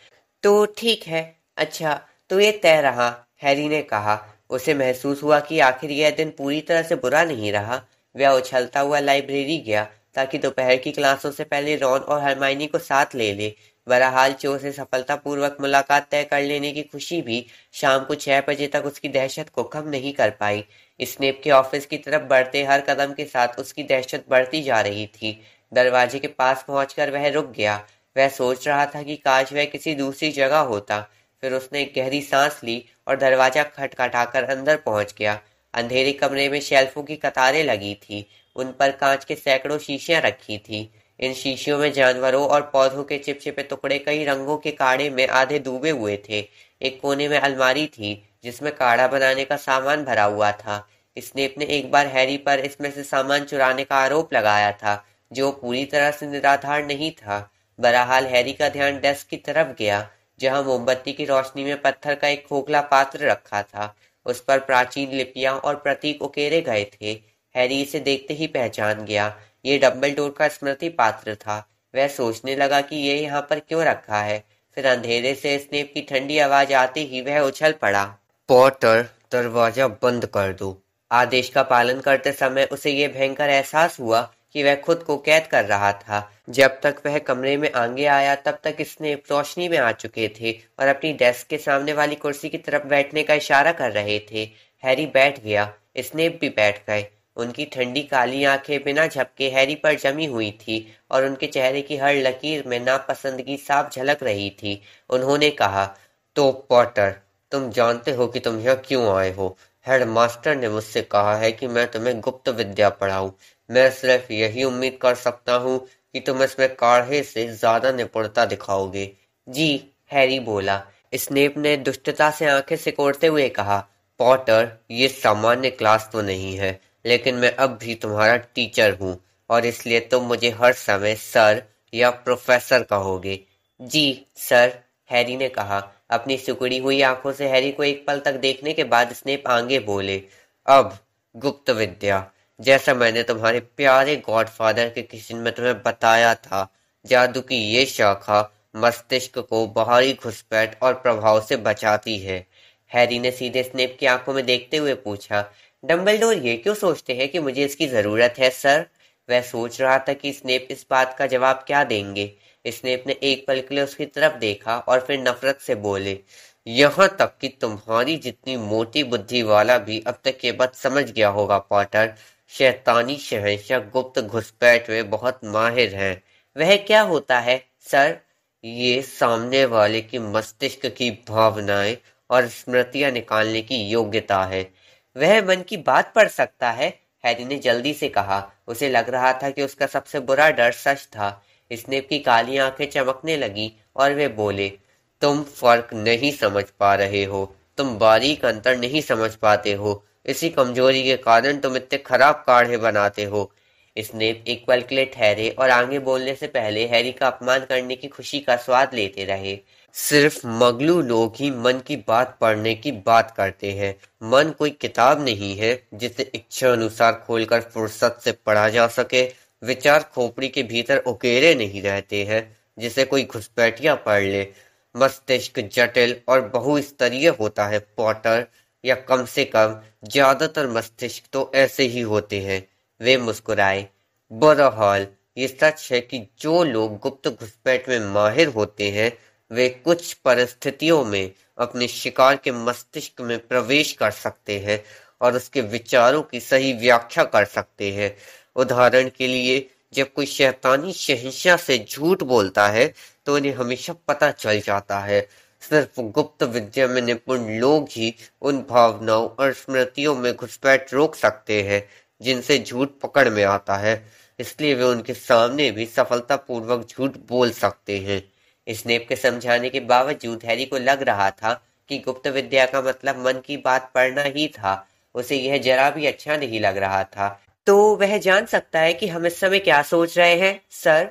तो ठीक है अच्छा तो ये तय रहा हैरी ने कहा उसे महसूस हुआ कि आखिर यह दिन पूरी तरह से बुरा नहीं रहा वह उछलता हुआ लाइब्रेरी गया ताकि दोपहर की क्लासों से पहले रॉन और हरमाइनी को साथ ले ले बहरहाल चोर से सफलतापूर्वक मुलाकात तय कर लेने की खुशी भी शाम को छह बजे तक उसकी दहशत को कम नहीं कर पाई स्नेप के ऑफिस की तरफ बढ़ते हर कदम के साथ उसकी दहशत बढ़ती जा रही थी दरवाजे के पास पहुंचकर वह रुक गया वह सोच रहा था कि काश वह किसी दूसरी जगह होता फिर उसने एक गहरी सांस ली और दरवाजा खटखटाकर अंदर पहुंच गया अंधेरे कमरे में शेल्फों की कतारें लगी थी उन पर कांच के सैकड़ों शीशियां रखी थी इन शीशियों में जानवरों और पौधों के चिपचिपे टुकड़े कई रंगों के काढ़े में आधे डूबे हुए थे एक कोने में अलमारी थी जिसमें काढ़ा बनाने का सामान भरा हुआ था स्नेप ने एक बार हैरी पर इसमें से सामान चुराने का आरोप लगाया था जो पूरी तरह से निराधार नहीं था बराहाल हैरी का ध्यान डेस्क की तरफ गया जहां मोमबत्ती की रोशनी में पत्थर का एक खोखला पात्र रखा था उस पर प्राचीन लिपियां और प्रतीक उकेरे गए थे हैरी इसे देखते ही पहचान गया ये डोर का स्मृति पात्र था वह सोचने लगा कि ये यहाँ पर क्यों रखा है फिर अंधेरे से स्नेप की ठंडी आवाज आते ही वह उछल पड़ा पॉटर दरवाजा बंद कर दो आदेश का पालन करते समय उसे ये भयंकर एहसास हुआ कि वह खुद को कैद कर रहा था जब तक वह कमरे में आगे आया तब तक इसने रोशनी में आ चुके थे और अपनी डेस्क के सामने वाली कुर्सी की तरफ बैठने का इशारा कर रहे थे हैरी बैठ गया स्नेप भी बैठ गए उनकी ठंडी काली आंखें बिना झपके हैरी पर जमी हुई थी और उनके चेहरे की हर लकीर में नापसंदगी साफ झलक रही थी उन्होंने कहा तो पॉटर तुम जानते हो कि तुम यहाँ क्यों आए हो हेड मास्टर ने मुझसे कहा है कि मैं तुम्हें गुप्त विद्या पढ़ाऊं मैं सिर्फ यही उम्मीद कर सकता हूँ कि तुम इसमें काढ़े से ज्यादा निपुणता दिखाओगे जी हैरी बोला स्नेप ने दुष्टता से आंखें सिकोड़ते हुए कहा पॉटर ये सामान्य क्लास तो नहीं है लेकिन मैं अब भी तुम्हारा टीचर हूँ और इसलिए तुम मुझे हर समय सर या प्रोफेसर कहोगे जी सर हैरी ने कहा अपनी सिकुड़ी हुई आंखों से हैरी को एक पल तक देखने के बाद स्नेप आगे बोले अब गुप्त विद्या जैसा मैंने तुम्हारे प्यारे गॉडफादर के किचन में तुम्हें बताया था जादू की ये शाखा मस्तिष्क को बाहरी घुसपैठ और प्रभाव से बचाती है हैरी ने सीधे स्नेप की आंखों में देखते हुए पूछा डम्बलडोर ये क्यों सोचते हैं कि मुझे इसकी ज़रूरत है सर वह सोच रहा था कि स्नेप इस बात का जवाब क्या देंगे स्नेप ने एक पल के लिए उसकी तरफ देखा और फिर नफरत से बोले यहाँ तक कि तुम्हारी जितनी मोटी बुद्धि वाला भी अब तक ये बात समझ गया होगा पॉटर शैतानी शहनशाह गुप्त घुसपैठ में बहुत माहिर हैं वह क्या होता है सर ये सामने वाले की मस्तिष्क की भावनाएं और स्मृतियां निकालने की योग्यता है वह मन की बात पढ़ सकता है हैरी ने जल्दी से कहा उसे लग रहा था कि उसका सबसे बुरा डर सच था स्नेप की काली आंखें चमकने लगी और वे बोले तुम फर्क नहीं समझ पा रहे हो तुम बारीक अंतर नहीं समझ पाते हो इसी कमजोरी के कारण तुम इतने खराब काढ़े बनाते हो स्नेप एक पल के लिए ठहरे और आगे बोलने से पहले हैरी का अपमान करने की खुशी का स्वाद लेते रहे सिर्फ मगलू लोग ही मन की बात पढ़ने की बात करते हैं मन कोई किताब नहीं है जिसे इच्छा अनुसार खोलकर फुर्सत से पढ़ा जा सके विचार खोपड़ी के भीतर उकेरे नहीं रहते हैं जिसे कोई घुसपैठिया पढ़ ले मस्तिष्क जटिल और बहुस्तरीय होता है पॉटर या कम से कम ज्यादातर मस्तिष्क तो ऐसे ही होते हैं वे मुस्कुराए बरहाल ये सच है कि जो लोग गुप्त घुसपैठ में माहिर होते हैं वे कुछ परिस्थितियों में अपने शिकार के मस्तिष्क में प्रवेश कर सकते हैं और उसके विचारों की सही व्याख्या कर सकते हैं उदाहरण के लिए जब कोई शैतानी शहंशाह से झूठ बोलता है तो उन्हें हमेशा पता चल जाता है सिर्फ गुप्त विद्या में निपुण लोग ही उन भावनाओं और स्मृतियों में घुसपैठ रोक सकते हैं जिनसे झूठ पकड़ में आता है इसलिए वे उनके सामने भी सफलतापूर्वक झूठ बोल सकते हैं स्नेप के समझाने के बावजूद हैरी को लग रहा था कि गुप्त विद्या का मतलब मन की बात पढ़ना ही था उसे यह जरा भी अच्छा नहीं लग रहा था तो वह जान सकता है कि हम इस समय क्या सोच रहे हैं सर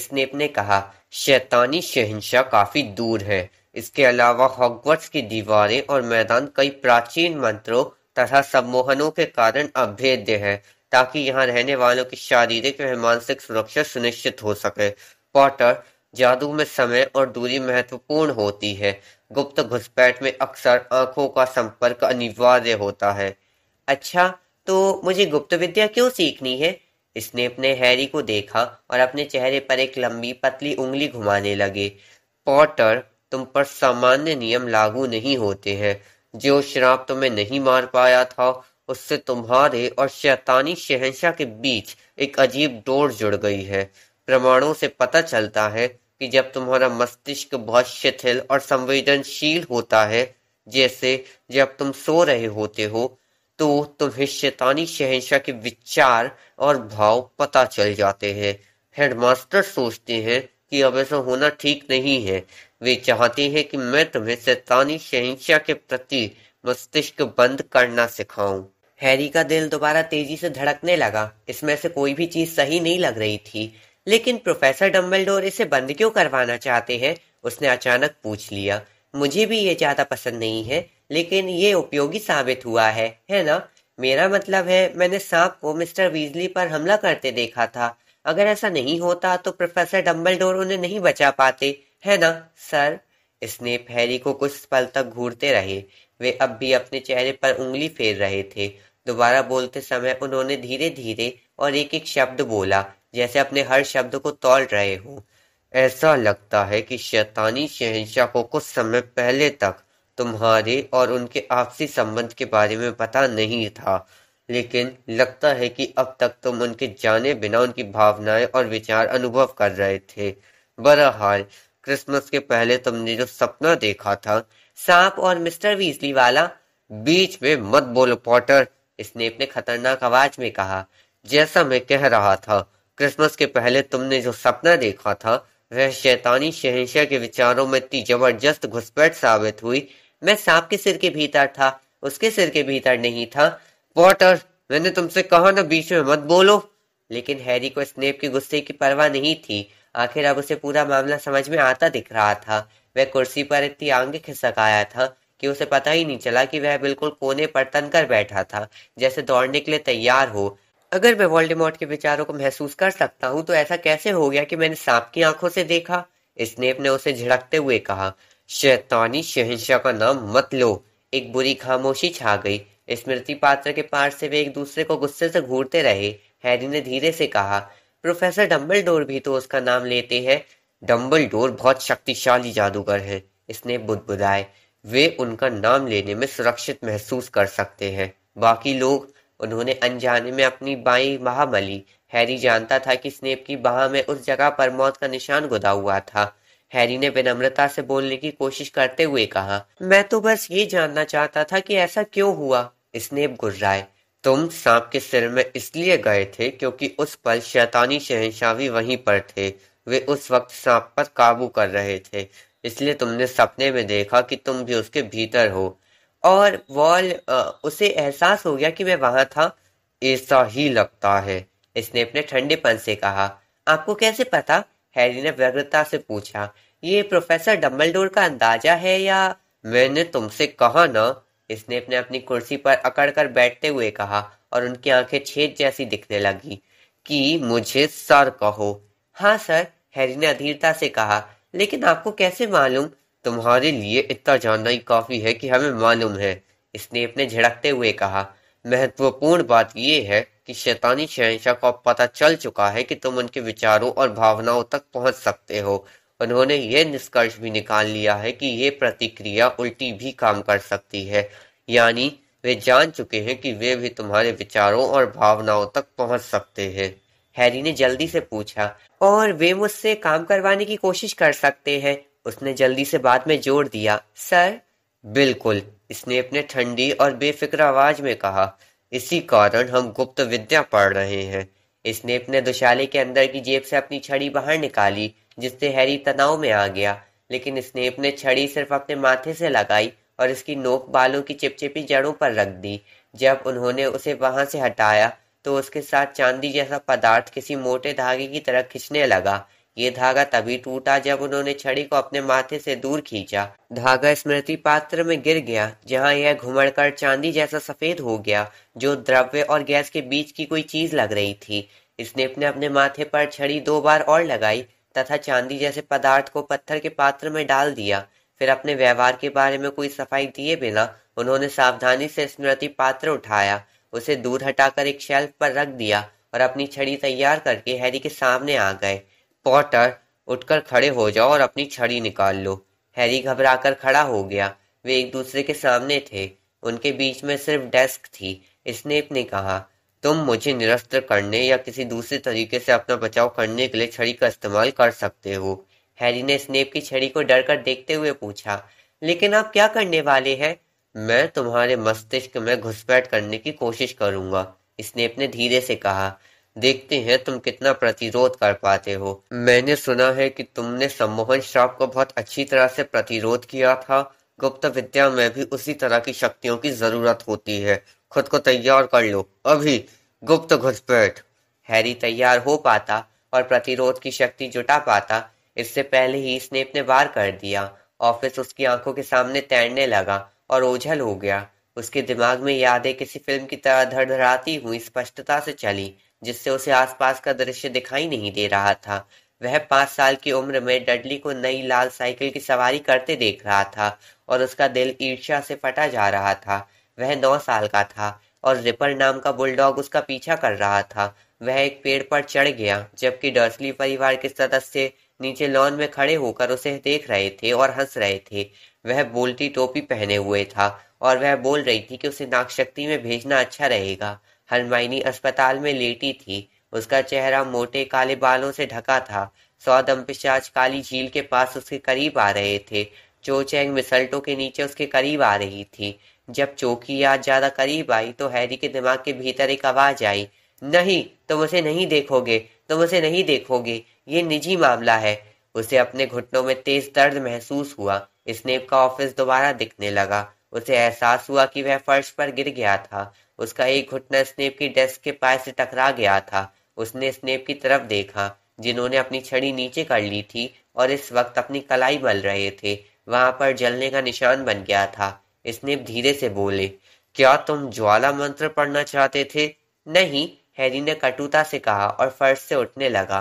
स्नेप ने कहा शैतानी शहनशाह काफी दूर है इसके अलावा हॉगवर्ट्स की दीवारें और मैदान कई प्राचीन मंत्रों तथा सम्मोहनों के कारण अभेद्य है ताकि यहाँ रहने वालों की शारीरिक व मानसिक सुरक्षा सुनिश्चित हो सके पॉटर जादू में समय और दूरी महत्वपूर्ण होती है गुप्त घुसपैठ में अक्सर आंखों का संपर्क अनिवार्य होता है अच्छा तो मुझे गुप्त विद्या क्यों सीखनी है इसने अपने हैरी को देखा और अपने चेहरे पर एक लंबी पतली उंगली घुमाने लगे पॉटर तुम पर सामान्य नियम लागू नहीं होते हैं जो शराब तुम्हें नहीं मार पाया था उससे तुम्हारे और शैतानी शहंशाह के बीच एक अजीब डोर जुड़ गई है प्रमाणों से पता चलता है कि जब तुम्हारा मस्तिष्क बहुत शिथिल और संवेदनशील होता है जैसे जब तुम सो रहे होते हो तो तुम्हें शैतानी शहनशाह के विचार और भाव पता चल जाते हैं हेडमास्टर सोचते हैं कि अब ऐसा होना ठीक नहीं है वे चाहते हैं कि मैं तुम्हें शैतानी शहनशाह के प्रति मस्तिष्क बंद करना सिखाऊं हैरी का दिल दोबारा तेजी से धड़कने लगा इसमें से कोई भी चीज सही नहीं लग रही थी लेकिन प्रोफेसर डम्बलडोर इसे बंद क्यों करवाना चाहते हैं उसने अचानक पूछ लिया मुझे भी ये ज्यादा पसंद नहीं है लेकिन ये उपयोगी साबित हुआ है है ना मेरा मतलब है मैंने सांप को मिस्टर वीजली पर हमला करते देखा था अगर ऐसा नहीं होता तो प्रोफेसर डम्बलडोर उन्हें नहीं बचा पाते है ना सर स्नेप हैरी को कुछ पल तक घूरते रहे वे अब भी अपने चेहरे पर उंगली फेर रहे थे दोबारा बोलते समय उन्होंने धीरे धीरे और एक एक शब्द बोला जैसे अपने हर शब्द को तोल रहे हो ऐसा लगता है कि शैतानी शहनशाह को कुछ समय पहले तक तुम्हारे और उनके आपसी संबंध के बारे में पता नहीं था लेकिन लगता है कि अब तक तुम उनके जाने बिना उनकी भावनाएं और विचार अनुभव कर रहे थे बहरहाल क्रिसमस के पहले तुमने जो सपना देखा था सांप और मिस्टर वीजली वाला बीच में मत बोलो पॉटर स्नेप ने खतरनाक आवाज में कहा जैसा मैं कह रहा था क्रिसमस के पहले तुमने जो सपना देखा था वह शैतानी शहनशाह के विचारों में इतनी जबरदस्त घुसपैठ साबित हुई मैं सांप के सिर के भीतर था उसके सिर के भीतर नहीं था पॉटर मैंने तुमसे कहा ना बीच में मत बोलो लेकिन हैरी को स्नेप के गुस्से की परवाह नहीं थी आखिर अब उसे पूरा मामला समझ में आता दिख रहा था वह कुर्सी पर इतनी आंखें खिसक आया था कि उसे पता ही नहीं चला कि वह बिल्कुल कोने पर तन कर बैठा था जैसे दौड़ने के लिए तैयार हो अगर मैं वोल्डेमॉर्ट के विचारों को महसूस कर सकता हूँ तो ऐसा कैसे हो गया कि मैंने सांप की आंखों से देखा स्नेप ने उसे झिड़कते हुए कहा शैतानी शहनशाह का नाम मत लो एक बुरी खामोशी छा गई स्मृति पात्र के पार से वे एक दूसरे को गुस्से से घूरते रहे हैरी ने धीरे से कहा प्रोफेसर डम्बल भी तो उसका नाम लेते हैं डम्बल बहुत शक्तिशाली जादूगर है स्नेप बुदबुदाए वे उनका नाम लेने में सुरक्षित महसूस कर सकते हैं बाकी लोग उन्होंने अनजाने में अपनी बाई बाह मली हैरी जानता था कि स्नेप की बाह में उस जगह पर मौत का निशान गुदा हुआ था हैरी ने विनम्रता से बोलने की कोशिश करते हुए कहा मैं तो बस ये जानना चाहता था कि ऐसा क्यों हुआ स्नेप गुर्राए तुम सांप के सिर में इसलिए गए थे क्योंकि उस पल शैतानी शहनशाह भी वहीं पर थे वे उस वक्त सांप पर काबू कर रहे थे इसलिए तुमने सपने में देखा कि तुम भी उसके भीतर हो और वॉल उसे एहसास हो गया कि मैं वहां था ऐसा ही लगता है स्नेप ने ठंडेपन से कहा आपको कैसे पता हैरी ने व्यग्रता से पूछा ये प्रोफेसर डम्बलडोर का अंदाजा है या मैंने तुमसे कहा ना इसने अपने अपनी कुर्सी पर अकड़ कर बैठते हुए कहा और उनकी आंखें छेद जैसी दिखने लगी कि मुझे सर कहो हाँ सर हैरी ने अधीरता से कहा लेकिन आपको कैसे मालूम तुम्हारे लिए इतना जानना ही काफ़ी है कि हमें मालूम है इसने अपने झिड़कते हुए कहा महत्वपूर्ण बात यह है कि शैतानी शहनशाह को पता चल चुका है कि तुम उनके विचारों और भावनाओं तक पहुंच सकते हो उन्होंने ये निष्कर्ष भी निकाल लिया है कि ये प्रतिक्रिया उल्टी भी काम कर सकती है यानी वे जान चुके हैं कि वे भी तुम्हारे विचारों और भावनाओं तक पहुंच सकते हैं हैरी ने जल्दी से पूछा और वे मुझसे काम करवाने की कोशिश कर सकते हैं उसने जल्दी से बात में जोड़ दिया सर बिल्कुल इसने अपने ठंडी और बेफिक्र आवाज में कहा इसी कारण हम गुप्त विद्या पढ़ रहे हैं इसने अपने दुशाले के अंदर की जेब से अपनी छड़ी बाहर निकाली जिससे हैरी तनाव में आ गया लेकिन इसने अपने छड़ी सिर्फ अपने माथे से लगाई और इसकी नोक बालों की चिपचिपी जड़ों पर रख दी जब उन्होंने उसे वहां से हटाया तो उसके साथ चांदी जैसा पदार्थ किसी मोटे धागे की तरह खिंचने लगा ये धागा तभी टूटा जब उन्होंने छड़ी को अपने माथे से दूर खींचा धागा स्मृति पात्र में गिर गया जहाँ यह घुमड़कर चांदी जैसा सफेद हो गया जो द्रव्य और गैस के बीच की कोई चीज लग रही थी स्नेप ने अपने माथे पर छड़ी दो बार और लगाई तथा चांदी जैसे पदार्थ को पत्थर के पात्र में डाल दिया फिर अपने व्यवहार के बारे में कोई सफाई दिए बिना उन्होंने सावधानी से स्मृति पात्र उठाया उसे दूर हटाकर एक शेल्फ पर रख दिया और अपनी छड़ी तैयार करके हैरी के सामने आ गए पॉटर उठकर खड़े हो जाओ और अपनी छड़ी निकाल लो हैरी घबराकर खड़ा हो गया वे एक दूसरे के सामने थे उनके बीच में सिर्फ डेस्क थी स्नेप ने कहा तुम मुझे निरस्त करने या किसी दूसरे तरीके से अपना बचाव करने के लिए छड़ी का इस्तेमाल कर सकते हो हैरी ने स्नेप की छड़ी को डर कर देखते हुए पूछा लेकिन आप क्या करने वाले हैं मैं तुम्हारे मस्तिष्क में घुसपैठ करने की कोशिश करूंगा स्नेप ने धीरे से कहा देखते हैं तुम कितना प्रतिरोध कर पाते हो मैंने सुना है कि तुमने सम्मोहन श्राप को बहुत अच्छी तरह से प्रतिरोध किया था गुप्त विद्या में भी उसी तरह की शक्तियों की जरूरत होती है खुद को तैयार कर लो अभी गुप्त घुसपैठ हैरी तैयार हो पाता और प्रतिरोध की शक्ति जुटा पाता इससे पहले ही इसने अपने वार कर दिया ऑफिस उसकी आंखों के सामने तैरने लगा और ओझल हो गया उसके दिमाग में यादें किसी फिल्म की तरह धड़धड़ाती हुई स्पष्टता से चली जिससे उसे आसपास का दृश्य दिखाई नहीं दे रहा था वह पांच साल की उम्र में डडली को नई लाल साइकिल की सवारी करते देख रहा था और उसका दिल ईर्ष्या से फटा जा रहा था वह नौ साल का था और रिपर नाम का बुलडॉग उसका पीछा कर रहा था वह एक पेड़ पर चढ़ गया जबकि डर्सली परिवार के सदस्य नीचे लॉन में खड़े होकर उसे देख रहे थे और हंस रहे थे वह बोलती टोपी पहने हुए था और वह बोल रही थी कि उसे नाक शक्ति में भेजना अच्छा रहेगा हरमाइनी अस्पताल में लेटी थी उसका चेहरा मोटे काले बालों से ढका था सौ दम पिशाच काली झील के पास उसके करीब आ रहे थे चो चैंग मिसल्टो के नीचे उसके करीब आ रही थी जब चौकी याद ज्यादा करीब आई तो हैरी के दिमाग के भीतर एक आवाज आई नहीं तुम तो उसे नहीं देखोगे तुम तो उसे नहीं देखोगे ये निजी मामला है उसे अपने घुटनों में तेज दर्द महसूस हुआ स्नेप का ऑफिस दोबारा दिखने लगा उसे एहसास हुआ कि वह फर्श पर गिर गया था उसका एक घुटना स्नेप की डेस्क के पास से टकरा गया था उसने स्नेप की तरफ देखा जिन्होंने अपनी छड़ी नीचे कर ली थी और इस वक्त अपनी कलाई मल रहे थे वहां पर जलने का निशान बन गया था स्नेप धीरे से बोले क्या तुम ज्वाला मंत्र पढ़ना चाहते थे नहीं हैरी ने कटुता से कहा और फर्श से उठने लगा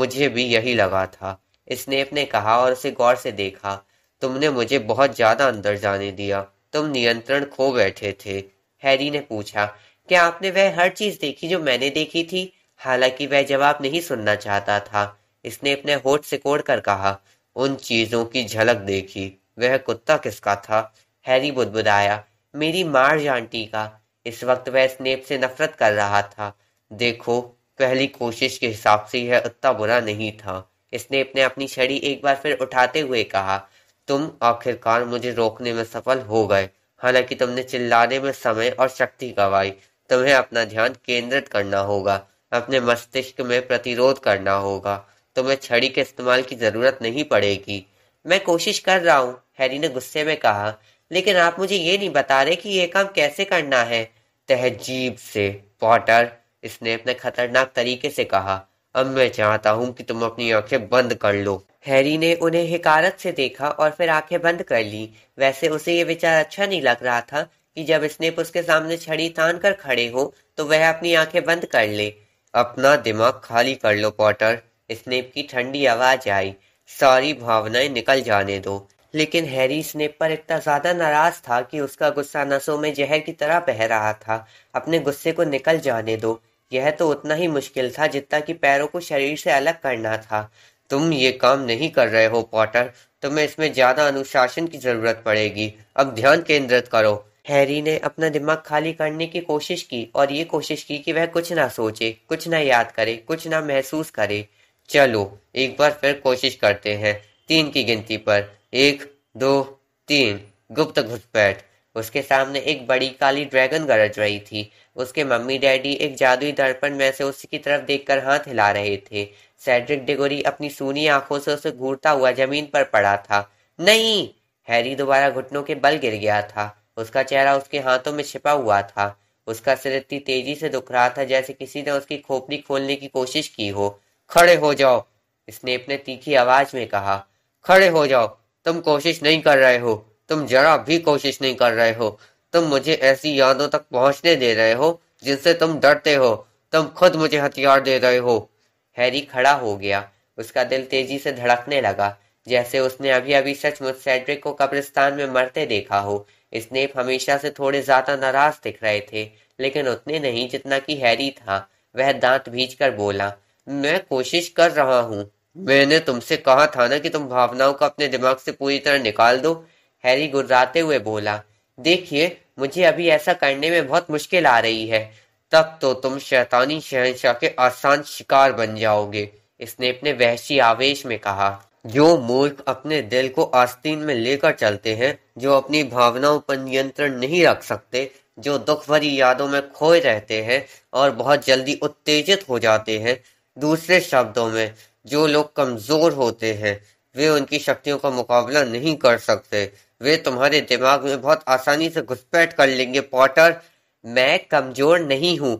मुझे भी यही लगा था स्नेप ने कहा और उसे गौर से देखा तुमने मुझे बहुत ज्यादा अंदर जाने दिया तुम नियंत्रण खो बैठे थे हैरी ने पूछा क्या आपने वह हर चीज देखी जो मैंने देखी थी हालांकि वह जवाब नहीं सुनना चाहता था इसने अपने होठ सिकोड़ कर कहा उन चीजों की झलक देखी वह कुत्ता किसका था हैरी बुदबुदाया मेरी मार आंटी का इस वक्त वह स्नेप से नफरत कर रहा था देखो पहली कोशिश के हिसाब से यह उतना बुरा नहीं था स्नेप ने अपनी छड़ी एक बार फिर उठाते हुए कहा तुम आखिरकार मुझे रोकने में सफल हो गए हालांकि तुमने चिल्लाने में समय और शक्ति गंवाई तुम्हें अपना ध्यान केंद्रित करना होगा अपने मस्तिष्क में प्रतिरोध करना होगा तुम्हें छड़ी के इस्तेमाल की जरूरत नहीं पड़ेगी मैं कोशिश कर रहा हूँ हैरी ने गुस्से में कहा लेकिन आप मुझे ये नहीं बता रहे कि ये काम कैसे करना है तहजीब से पॉटर इसने अपने खतरनाक तरीके से कहा अब मैं चाहता हूँ कि तुम अपनी आंखें बंद कर लो हैरी ने उन्हें हिकारत से देखा और फिर आंखें बंद कर ली वैसे उसे ये विचार अच्छा नहीं लग रहा था कि जब स्नेप उसके सामने छड़ी तान कर खड़े हो तो वह अपनी आंखें बंद कर ले अपना दिमाग खाली कर लो पॉटर स्नेप की ठंडी आवाज आई सारी भावनाएं निकल जाने दो लेकिन हैरी स्नेप पर इतना ज्यादा नाराज था कि उसका गुस्सा नसों में जहर की तरह बह रहा था अपने गुस्से को निकल जाने दो यह तो उतना ही मुश्किल था जितना कि पैरों को शरीर से अलग करना था तुम ये काम नहीं कर रहे हो पॉटर तुम्हें इसमें ज्यादा अनुशासन की जरूरत पड़ेगी अब ध्यान केंद्रित करो हैरी ने अपना दिमाग खाली करने की कोशिश की और ये कोशिश की कि वह कुछ ना सोचे कुछ ना याद करे कुछ ना महसूस करे चलो एक बार फिर कोशिश करते हैं तीन की गिनती पर एक दो तीन गुप्त घुसपैठ उसके सामने एक बड़ी काली ड्रैगन गरज रही थी उसके मम्मी डैडी एक जादुई दर्पण में से उसकी तरफ देखकर हाथ हिला रहे थे सैड्रिक डिगोरी अपनी सूनी आंखों से उसे घूरता हुआ जमीन पर पड़ा था नहीं हैरी दोबारा घुटनों के बल गिर गया था उसका चेहरा उसके हाथों में छिपा हुआ था उसका सिर इतनी तेजी से दुख रहा था जैसे किसी ने उसकी खोपड़ी खोलने की कोशिश की हो खड़े हो जाओ स्नेप ने तीखी आवाज में कहा खड़े हो जाओ तुम कोशिश नहीं कर रहे हो तुम जरा भी कोशिश नहीं कर रहे हो तुम मुझे ऐसी यादों तक पहुंचने दे रहे हो जिनसे तुम डरते हो तुम खुद मुझे हथियार दे रहे हो हैरी खड़ा हो गया उसका दिल तेजी से धड़कने लगा जैसे उसने अभी अभी सचमुच सेड्रिक को कब्रिस्तान में मरते देखा हो स्नेप हमेशा से थोड़े ज्यादा नाराज दिख रहे थे लेकिन उतने नहीं जितना कि हैरी था वह दांत भीज कर बोला मैं कोशिश कर रहा हूँ मैंने तुमसे कहा था ना कि तुम भावनाओं को अपने दिमाग से पूरी तरह निकाल दो हैरी गुर्राते हुए बोला देखिए मुझे अभी ऐसा करने में बहुत मुश्किल आ रही है तब तो तुम शैतानी शहनशाह के आसान शिकार बन जाओगे इसने अपने वहशी आवेश में कहा जो मूर्ख अपने दिल को आस्तीन में लेकर चलते हैं जो अपनी भावनाओं पर नियंत्रण नहीं रख सकते जो दुख भरी यादों में खोए रहते हैं और बहुत जल्दी उत्तेजित हो जाते हैं दूसरे शब्दों में जो लोग कमजोर होते हैं वे उनकी शक्तियों का मुकाबला नहीं कर सकते वे तुम्हारे दिमाग में बहुत आसानी से घुसपैठ कर लेंगे पॉटर मैं कमजोर नहीं हूँ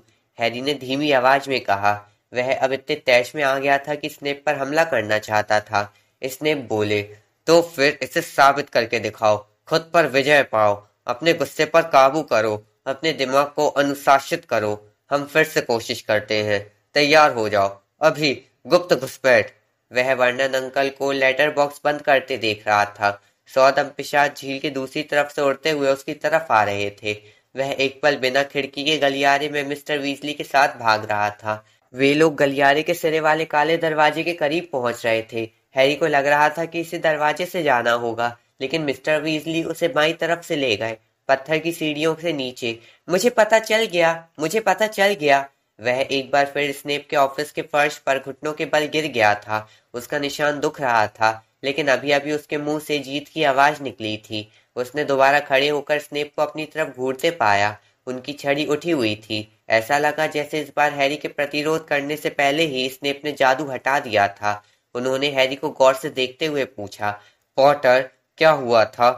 हैरी ने धीमी आवाज में कहा वह अब इतने तैश में आ गया था कि स्नेप पर हमला करना चाहता था स्नेप बोले तो फिर इसे साबित करके दिखाओ खुद पर विजय पाओ अपने गुस्से पर काबू करो अपने दिमाग को अनुशासित करो हम फिर से कोशिश करते हैं तैयार हो जाओ अभी गुप्त घुसपैठ वह वर्णन अंकल को लेटर बॉक्स बंद करते देख रहा था सौदम पिशाद झील की दूसरी तरफ से उड़ते हुए उसकी तरफ आ रहे थे वह एक पल बिना खिड़की के गलियारे में मिस्टर वीजली के साथ भाग रहा था वे लोग गलियारे के सिरे वाले काले दरवाजे के करीब पहुंच रहे थे हैरी को लग रहा था कि इसे दरवाजे से जाना होगा लेकिन मिस्टर वीजली उसे बाई तरफ से ले गए पत्थर की सीढ़ियों से नीचे मुझे पता चल गया मुझे पता चल गया वह एक बार फिर स्नेप के ऑफिस के फर्श पर घुटनों के बल गिर गया था उसका निशान दुख रहा था लेकिन अभी अभी उसके मुंह से जीत की आवाज निकली थी उसने दोबारा खड़े होकर स्नेप को अपनी तरफ घूरते पाया उनकी छड़ी उठी हुई थी ऐसा लगा जैसे इस बार हैरी के प्रतिरोध करने से पहले ही स्नेप ने जादू हटा दिया था उन्होंने हैरी को गौर से देखते हुए पूछा पॉटर क्या हुआ था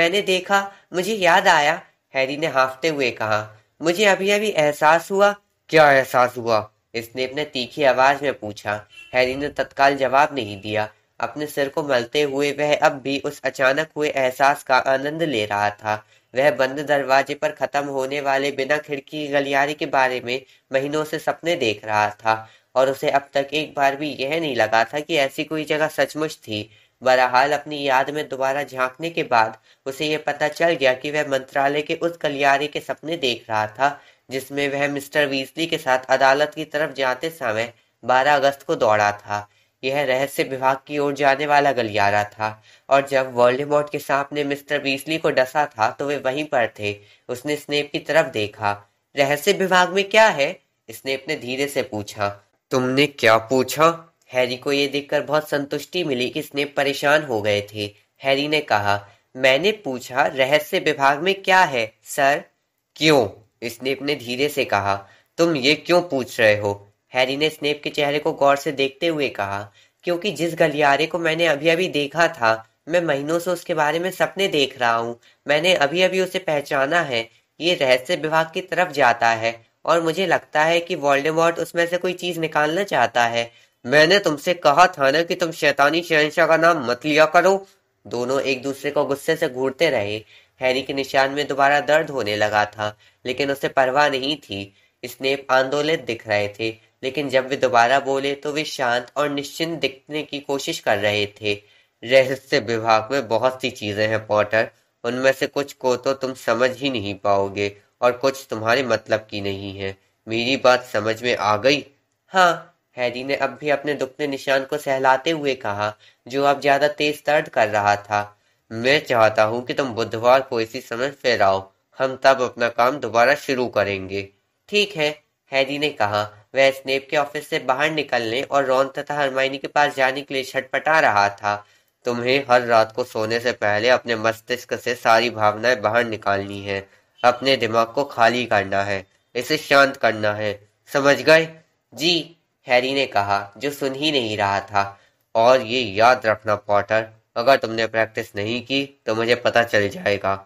मैंने देखा मुझे याद आया हैरी ने हाफते हुए कहा मुझे अभी अभी एहसास हुआ क्या एहसास हुआ स्नेप ने तीखी आवाज में पूछा हैरी ने तत्काल जवाब नहीं दिया अपने सिर को मलते हुए वह अब भी उस अचानक हुए एहसास का आनंद ले रहा था वह बंद दरवाजे पर खत्म होने वाले बिना खिड़की गलियारे के बारे में महीनों से सपने देख रहा था और उसे अब तक एक बार भी यह नहीं लगा था कि ऐसी कोई जगह सचमुच थी बहरहाल अपनी याद में दोबारा झांकने के बाद उसे यह पता चल गया कि वह मंत्रालय के उस गलियारे के सपने देख रहा था जिसमें वह मिस्टर वीजली के साथ अदालत की तरफ जाते समय 12 अगस्त को दौड़ा था यह रहस्य विभाग की ओर जाने वाला गलियारा था और जब वॉल्डेमॉर्ट के सांप ने मिस्टर बीसली को डसा था तो वे वहीं पर थे उसने स्नेप की तरफ देखा रहस्य विभाग में क्या है स्नेप ने धीरे से पूछा तुमने क्या पूछा हैरी को यह देखकर बहुत संतुष्टि मिली कि स्नेप परेशान हो गए थे हैरी ने कहा मैंने पूछा रहस्य विभाग में क्या है सर क्यों स्नेप ने धीरे से कहा तुम ये क्यों पूछ रहे हो हैरी ने स्नेप के चेहरे को गौर से देखते हुए कहा क्योंकि जिस गलियारे को मैंने अभी अभी देखा था मैं महीनों से उसके बारे में सपने देख रहा हूँ मैंने अभी अभी उसे पहचाना है ये रहस्य विभाग की तरफ जाता है और मुझे लगता है कि वॉल्डेमॉर्ट उसमें से कोई चीज निकालना चाहता है मैंने तुमसे कहा था ना कि तुम शैतानी शहनशाह का नाम मत लिया करो दोनों एक दूसरे को गुस्से से घूरते रहे हैरी के निशान में दोबारा दर्द होने लगा था लेकिन उसे परवाह नहीं थी स्नेप आंदोलित दिख रहे थे लेकिन जब वे दोबारा बोले तो वे शांत और निश्चिंत दिखने की कोशिश कर रहे थे रहस्य विभाग में बहुत सी चीजें हैं पॉटर उनमें से कुछ को तो तुम समझ ही नहीं पाओगे और कुछ तुम्हारे मतलब की नहीं है मेरी बात समझ में आ गई हाँ हैरी ने अब भी अपने दुखने निशान को सहलाते हुए कहा जो अब ज्यादा तेज दर्द कर रहा था मैं चाहता हूँ कि तुम बुधवार को इसी समय फिर आओ हम तब अपना काम दोबारा शुरू करेंगे ठीक है हैरी ने कहा वह स्नेप के ऑफिस से बाहर निकलने और रॉन तथा हरमाइनी के पास जाने के लिए छटपटा रहा था तुम्हें हर रात को सोने से पहले अपने मस्तिष्क से सारी भावनाएं बाहर निकालनी है अपने दिमाग को खाली करना है इसे शांत करना है समझ गए जी हैरी ने कहा जो सुन ही नहीं रहा था और ये याद रखना पॉटर अगर तुमने प्रैक्टिस नहीं की तो मुझे पता चल जाएगा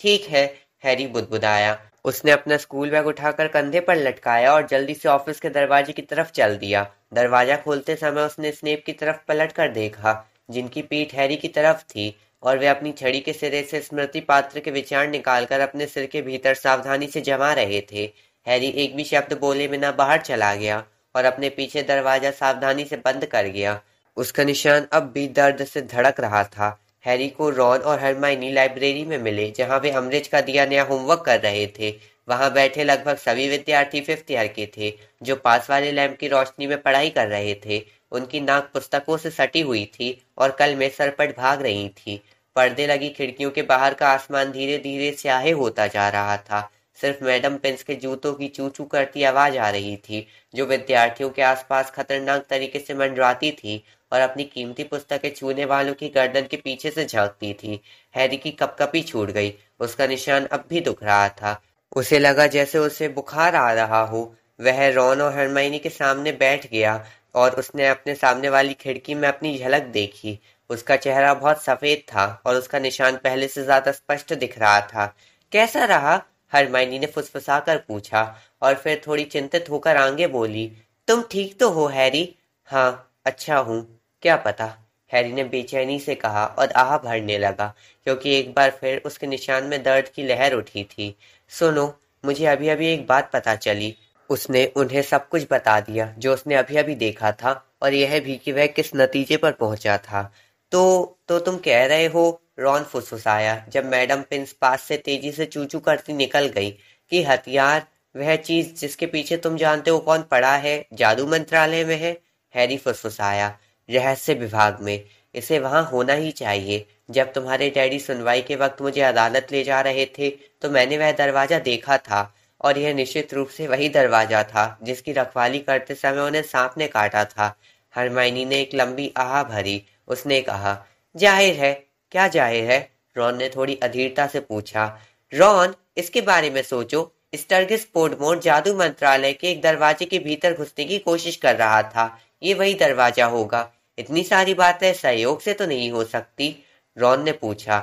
ठीक है हैरी बुदबुदाया उसने अपना स्कूल बैग उठाकर कंधे पर लटकाया और जल्दी से ऑफिस के दरवाजे की तरफ चल दिया दरवाजा खोलते समय उसने स्नेप की तरफ पलट कर देखा जिनकी पीठ हैरी की तरफ थी और वे अपनी छड़ी के सिरे से स्मृति पात्र के विचार निकालकर अपने सिर के भीतर सावधानी से जमा रहे थे हैरी एक भी शब्द बोले बिना बाहर चला गया और अपने पीछे दरवाजा सावधानी से बंद कर गया उसका निशान अब भी दर्द से धड़क रहा था हैरी को रॉन और हरमाइनी लाइब्रेरी में मिले जहां वे अमृत का दिया नया होमवर्क कर रहे थे वहां बैठे लगभग सभी विद्यार्थी फिफ्थ ईयर के थे जो पास वाले लैम्प की रोशनी में पढ़ाई कर रहे थे उनकी नाक पुस्तकों से सटी हुई थी और कल में सरपट भाग रही थी पर्दे लगी खिड़कियों के बाहर का आसमान धीरे धीरे स्याहे होता जा रहा था सिर्फ मैडम पिंस के जूतों की चू चू करती आवाज आ रही थी जो विद्यार्थियों के आसपास खतरनाक तरीके से मंडराती थी और अपनी कीमती पुस्तकें छूने वालों की गर्दन के पीछे से झांकती थी हैरी की कपकपी छूट गई उसका निशान अब भी दुख रहा था उसे लगा जैसे उसे बुखार आ रहा हो वह रॉन और हरमाइनी के सामने बैठ गया और उसने अपने सामने वाली खिड़की में अपनी झलक देखी उसका चेहरा बहुत सफेद था और उसका निशान पहले से ज्यादा स्पष्ट दिख रहा था कैसा रहा हरमाइनी ने फुसफुसा कर पूछा और फिर थोड़ी चिंतित होकर आगे बोली तुम ठीक तो हो हैरी हाँ अच्छा हूँ क्या पता हैरी ने बेचैनी से कहा और आह भरने लगा क्योंकि एक बार फिर उसके निशान में दर्द की लहर उठी थी सुनो मुझे अभी अभी एक बात पता चली उसने उन्हें सब कुछ बता दिया जो उसने अभी अभी देखा था और यह भी कि वह किस नतीजे पर पहुंचा था तो तो तुम कह रहे हो रॉन फुसफुसाया जब मैडम पिंस पास से तेजी से चूचू करती निकल गई कि हथियार वह चीज जिसके पीछे तुम जानते हो कौन पड़ा है जादू मंत्रालय में है हैरी फुसफुसाया रहस्य विभाग में इसे वहाँ होना ही चाहिए जब तुम्हारे डैडी सुनवाई के वक्त मुझे अदालत ले जा रहे थे तो मैंने वह दरवाज़ा देखा था और यह निश्चित रूप से वही दरवाज़ा था जिसकी रखवाली करते समय उन्हें सांप ने काटा था हरमाइनी ने एक लंबी आह भरी उसने कहा जाहिर है क्या जाहिर है रॉन ने थोड़ी अधीरता से पूछा रॉन इसके बारे में सोचो स्टर्गिस पोर्टमोर जादू मंत्रालय के एक दरवाजे के भीतर घुसने की कोशिश कर रहा था ये वही दरवाजा होगा इतनी सारी बातें सहयोग से तो नहीं हो सकती रॉन ने पूछा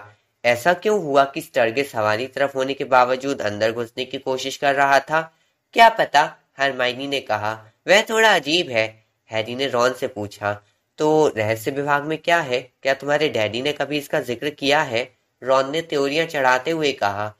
ऐसा क्यों हुआ कि स्टर्गिस हवारी तरफ होने के बावजूद अंदर घुसने की कोशिश कर रहा था क्या पता हरमाइनी ने कहा वह थोड़ा अजीब है हैरी ने रॉन से पूछा तो रहस्य विभाग में क्या है क्या तुम्हारे डैडी ने कभी इसका जिक्र किया है रॉन ने त्योरियां चढ़ाते हुए कहा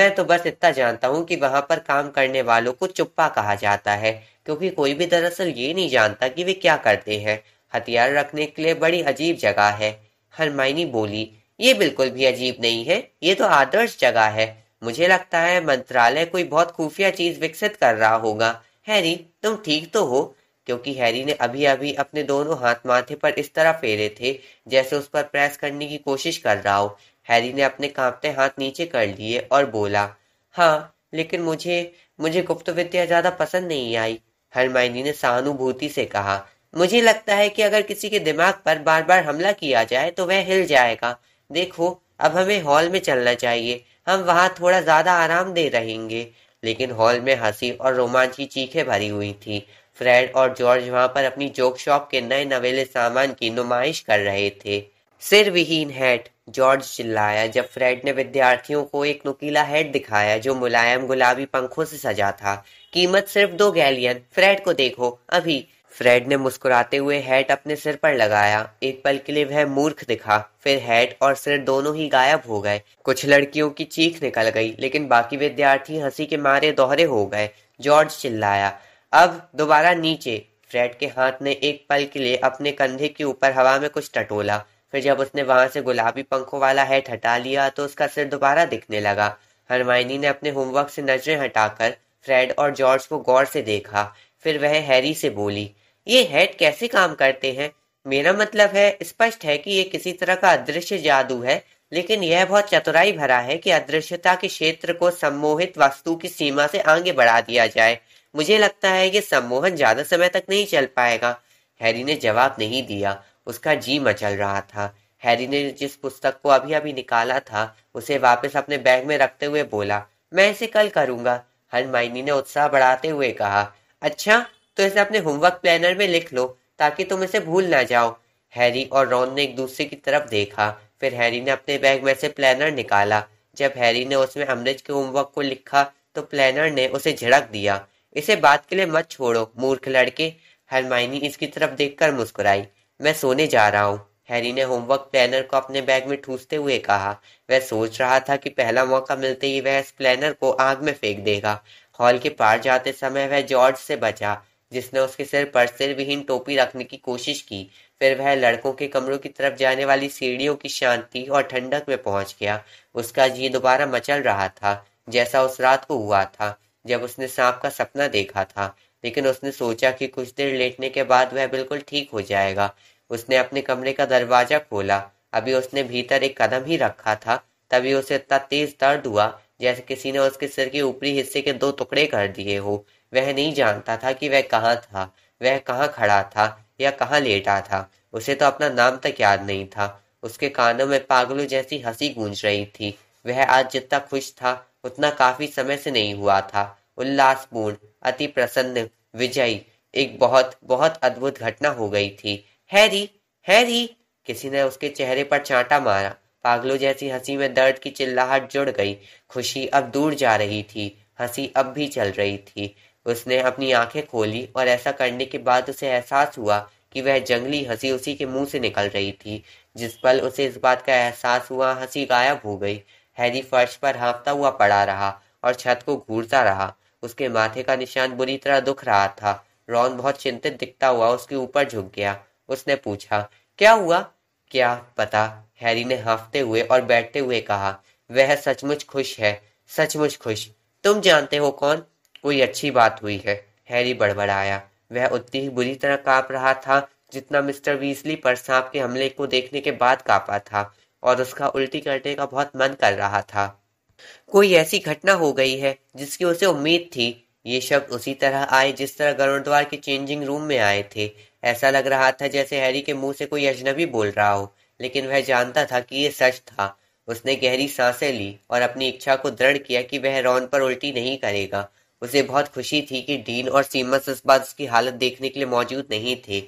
मैं तो बस इतना जानता हूँ कि वहां पर काम करने वालों को चुप्पा कहा जाता है क्योंकि कोई भी दरअसल ये नहीं जानता कि वे क्या करते हैं हथियार रखने के लिए बड़ी अजीब जगह है हरमाइनी बोली ये बिल्कुल भी अजीब नहीं है ये तो आदर्श जगह है मुझे लगता है मंत्रालय कोई बहुत खुफिया चीज विकसित कर रहा होगा हैरी तुम ठीक तो हो क्योंकि हैरी ने अभी अभी अपने दोनों हाथ माथे पर इस तरह फेरे थे जैसे उस पर प्रेस करने की कोशिश कर रहा हो हैरी ने अपने कांपते हाथ नीचे कर लिए और बोला हाँ लेकिन मुझे मुझे गुप्त विद्या ज्यादा पसंद नहीं आई हरमाइनी ने सहानुभूति से कहा मुझे लगता है कि अगर किसी के दिमाग पर बार बार हमला किया जाए तो वह हिल जाएगा देखो अब हमें हॉल में चलना चाहिए हम वहाँ थोड़ा ज्यादा दे रहेंगे लेकिन हॉल में हंसी और रोमांच की चीखें भरी हुई थी फ्रेड और जॉर्ज वहाँ पर अपनी जोक शॉप के नए नवेले सामान की नुमाइश कर रहे थे सिर विहीन हैट जॉर्ज चिल्लाया जब फ्रेड ने विद्यार्थियों को एक नुकीला हेड दिखाया जो मुलायम गुलाबी पंखों से सजा था कीमत सिर्फ दो गैलियन फ्रेड को देखो अभी फ्रेड ने मुस्कुराते हुए हैट अपने सिर पर लगाया एक पल के लिए वह मूर्ख दिखा फिर हैट और सिर दोनों ही गायब हो गए कुछ लड़कियों की चीख निकल गई लेकिन बाकी विद्यार्थी हंसी के मारे दोहरे हो गए जॉर्ज चिल्लाया अब दोबारा नीचे फ्रेड के हाथ ने एक पल के लिए अपने कंधे के ऊपर हवा में कुछ टटोला फिर जब उसने वहां से गुलाबी पंखों वाला हैट हटा लिया तो उसका सिर दोबारा दिखने लगा हरमाइनी ने अपने होमवर्क से नजरें हटाकर फ्रेड और जॉर्ज को गौर से देखा फिर वह हैरी से बोली ये हेड कैसे काम करते हैं मेरा मतलब है स्पष्ट है कि ये किसी तरह का अदृश्य जादू है लेकिन यह बहुत चतुराई भरा है कि अदृश्यता के क्षेत्र को सम्मोहित वस्तु की सीमा से आगे बढ़ा दिया जाए मुझे लगता है कि सम्मोहन ज्यादा समय तक नहीं चल पाएगा हैरी ने जवाब नहीं दिया उसका जी मचल रहा था हैरी ने जिस पुस्तक को अभी अभी निकाला था उसे वापस अपने बैग में रखते हुए बोला मैं इसे कल करूंगा हर ने उत्साह बढ़ाते हुए कहा अच्छा तो इसे अपने होमवर्क प्लानर में लिख लो ताकि तुम इसे भूल ना जाओ हैरी और रॉन ने एक दूसरे की तरफ देखा फिर हैरी ने अपने बैग में से प्लानर निकाला जब हैरी ने उसमें अमृत के होमवर्क को लिखा तो प्लानर ने उसे झिड़क दिया इसे बात के लिए मत छोड़ो मूर्ख लड़के हरमाइनी इसकी तरफ देखकर मुस्कुराई मैं सोने जा रहा हूँ हैरी ने होमवर्क प्लानर को अपने बैग में ठूसते हुए कहा वह सोच रहा था कि पहला मौका मिलते ही वह इस प्लानर को आग में फेंक देगा हॉल के पार जाते समय वह जॉर्ज से बचा जिसने उसके सिर पर सिर विहीन टोपी रखने की कोशिश की फिर वह लड़कों के कमरों की तरफ जाने वाली सीढ़ियों की शांति और ठंडक में पहुंच गया उसका जी दोबारा मचल रहा था जैसा उस रात को हुआ था जब उसने सांप का सपना देखा था लेकिन उसने सोचा कि कुछ देर लेटने के बाद वह बिल्कुल ठीक हो जाएगा उसने अपने कमरे का दरवाजा खोला अभी उसने भीतर एक कदम ही रखा था तभी उसे इतना तेज दर्द हुआ जैसे किसी ने उसके सिर के ऊपरी हिस्से के दो टुकड़े कर दिए हो वह नहीं जानता था कि वह कहाँ था वह कहाँ खड़ा था या कहाँ लेटा था उसे तो अपना नाम तक याद नहीं था उसके कानों में पागलों जैसी हंसी गूंज रही थी वह आज जितना खुश था उतना काफी समय से नहीं हुआ था उल्लासपूर्ण अति प्रसन्न विजयी एक बहुत बहुत अद्भुत घटना हो गई थी हैरी हैरी किसी ने उसके चेहरे पर चांटा मारा पागलों जैसी हंसी में दर्द की चिल्लाहट जुड़ गई खुशी अब दूर जा रही थी हंसी अब भी चल रही थी उसने अपनी आंखें खोली और ऐसा करने के बाद उसे एहसास हुआ कि वह जंगली हंसी उसी के मुंह से निकल रही थी जिस पल उसे इस बात का एहसास हुआ हंसी गायब हो गई हैरी फर्श पर हाँफता हुआ पड़ा रहा और छत को घूरता रहा उसके माथे का निशान बुरी तरह दुख रहा था रॉन बहुत चिंतित दिखता हुआ उसके ऊपर झुक गया उसने पूछा क्या हुआ क्या पता हैरी ने हाँफते हुए और बैठते हुए कहा वह सचमुच खुश है सचमुच खुश तुम जानते हो कौन कोई अच्छी बात हुई है हैरी बड़बड़ाया वह उतनी ही बुरी तरह कांप रहा था जितना मिस्टर वीसली पर सांप के हमले को देखने के बाद कांपा था और उसका उल्टी करने का बहुत मन कर रहा था कोई ऐसी घटना हो गई है जिसकी उसे उम्मीद थी ये शब्द उसी तरह आए जिस तरह गरुड़द्वार के चेंजिंग रूम में आए थे ऐसा लग रहा था जैसे हैरी के मुंह से कोई अजनबी बोल रहा हो लेकिन वह जानता था कि यह सच था उसने गहरी सांसें ली और अपनी इच्छा को दृढ़ किया कि वह रॉन पर उल्टी नहीं करेगा उसे बहुत खुशी थी कि डीन और सीमस इस बार उसकी हालत देखने के लिए मौजूद नहीं थे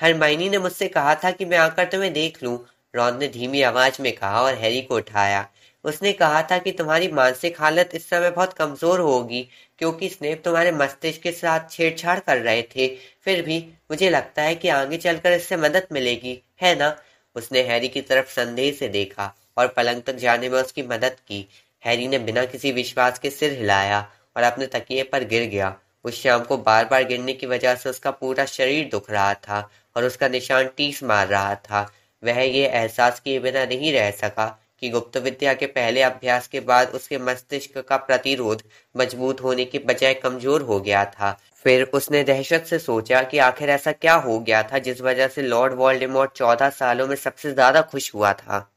हरमाइनी ने मुझसे कहा था कि मैं आकर तुम्हें देख लूं रॉन ने धीमी आवाज में कहा और हैरी को उठाया उसने कहा था कि तुम्हारी मानसिक हालत इस समय बहुत कमजोर होगी क्योंकि स्नेप तुम्हारे मस्तिष्क के साथ छेड़छाड़ कर रहे थे फिर भी मुझे लगता है कि आगे चलकर इससे मदद मिलेगी है ना उसने हैरी की तरफ संदेह से देखा और पलंग तक जाने में उसकी मदद की हैरी ने बिना किसी विश्वास के सिर हिलाया और अपने तकिए पर गिर गया उस शाम को बार बार गिरने की वजह से उसका पूरा शरीर दुख रहा था और उसका निशान टीस मार रहा था वह ये एहसास किए बिना नहीं रह सका कि गुप्त विद्या के पहले अभ्यास के बाद उसके मस्तिष्क का प्रतिरोध मजबूत होने के बजाय कमजोर हो गया था फिर उसने दहशत से सोचा कि आखिर ऐसा क्या हो गया था जिस वजह से लॉर्ड वॉल्डेमॉर्ट चौदह सालों में सबसे ज्यादा खुश हुआ था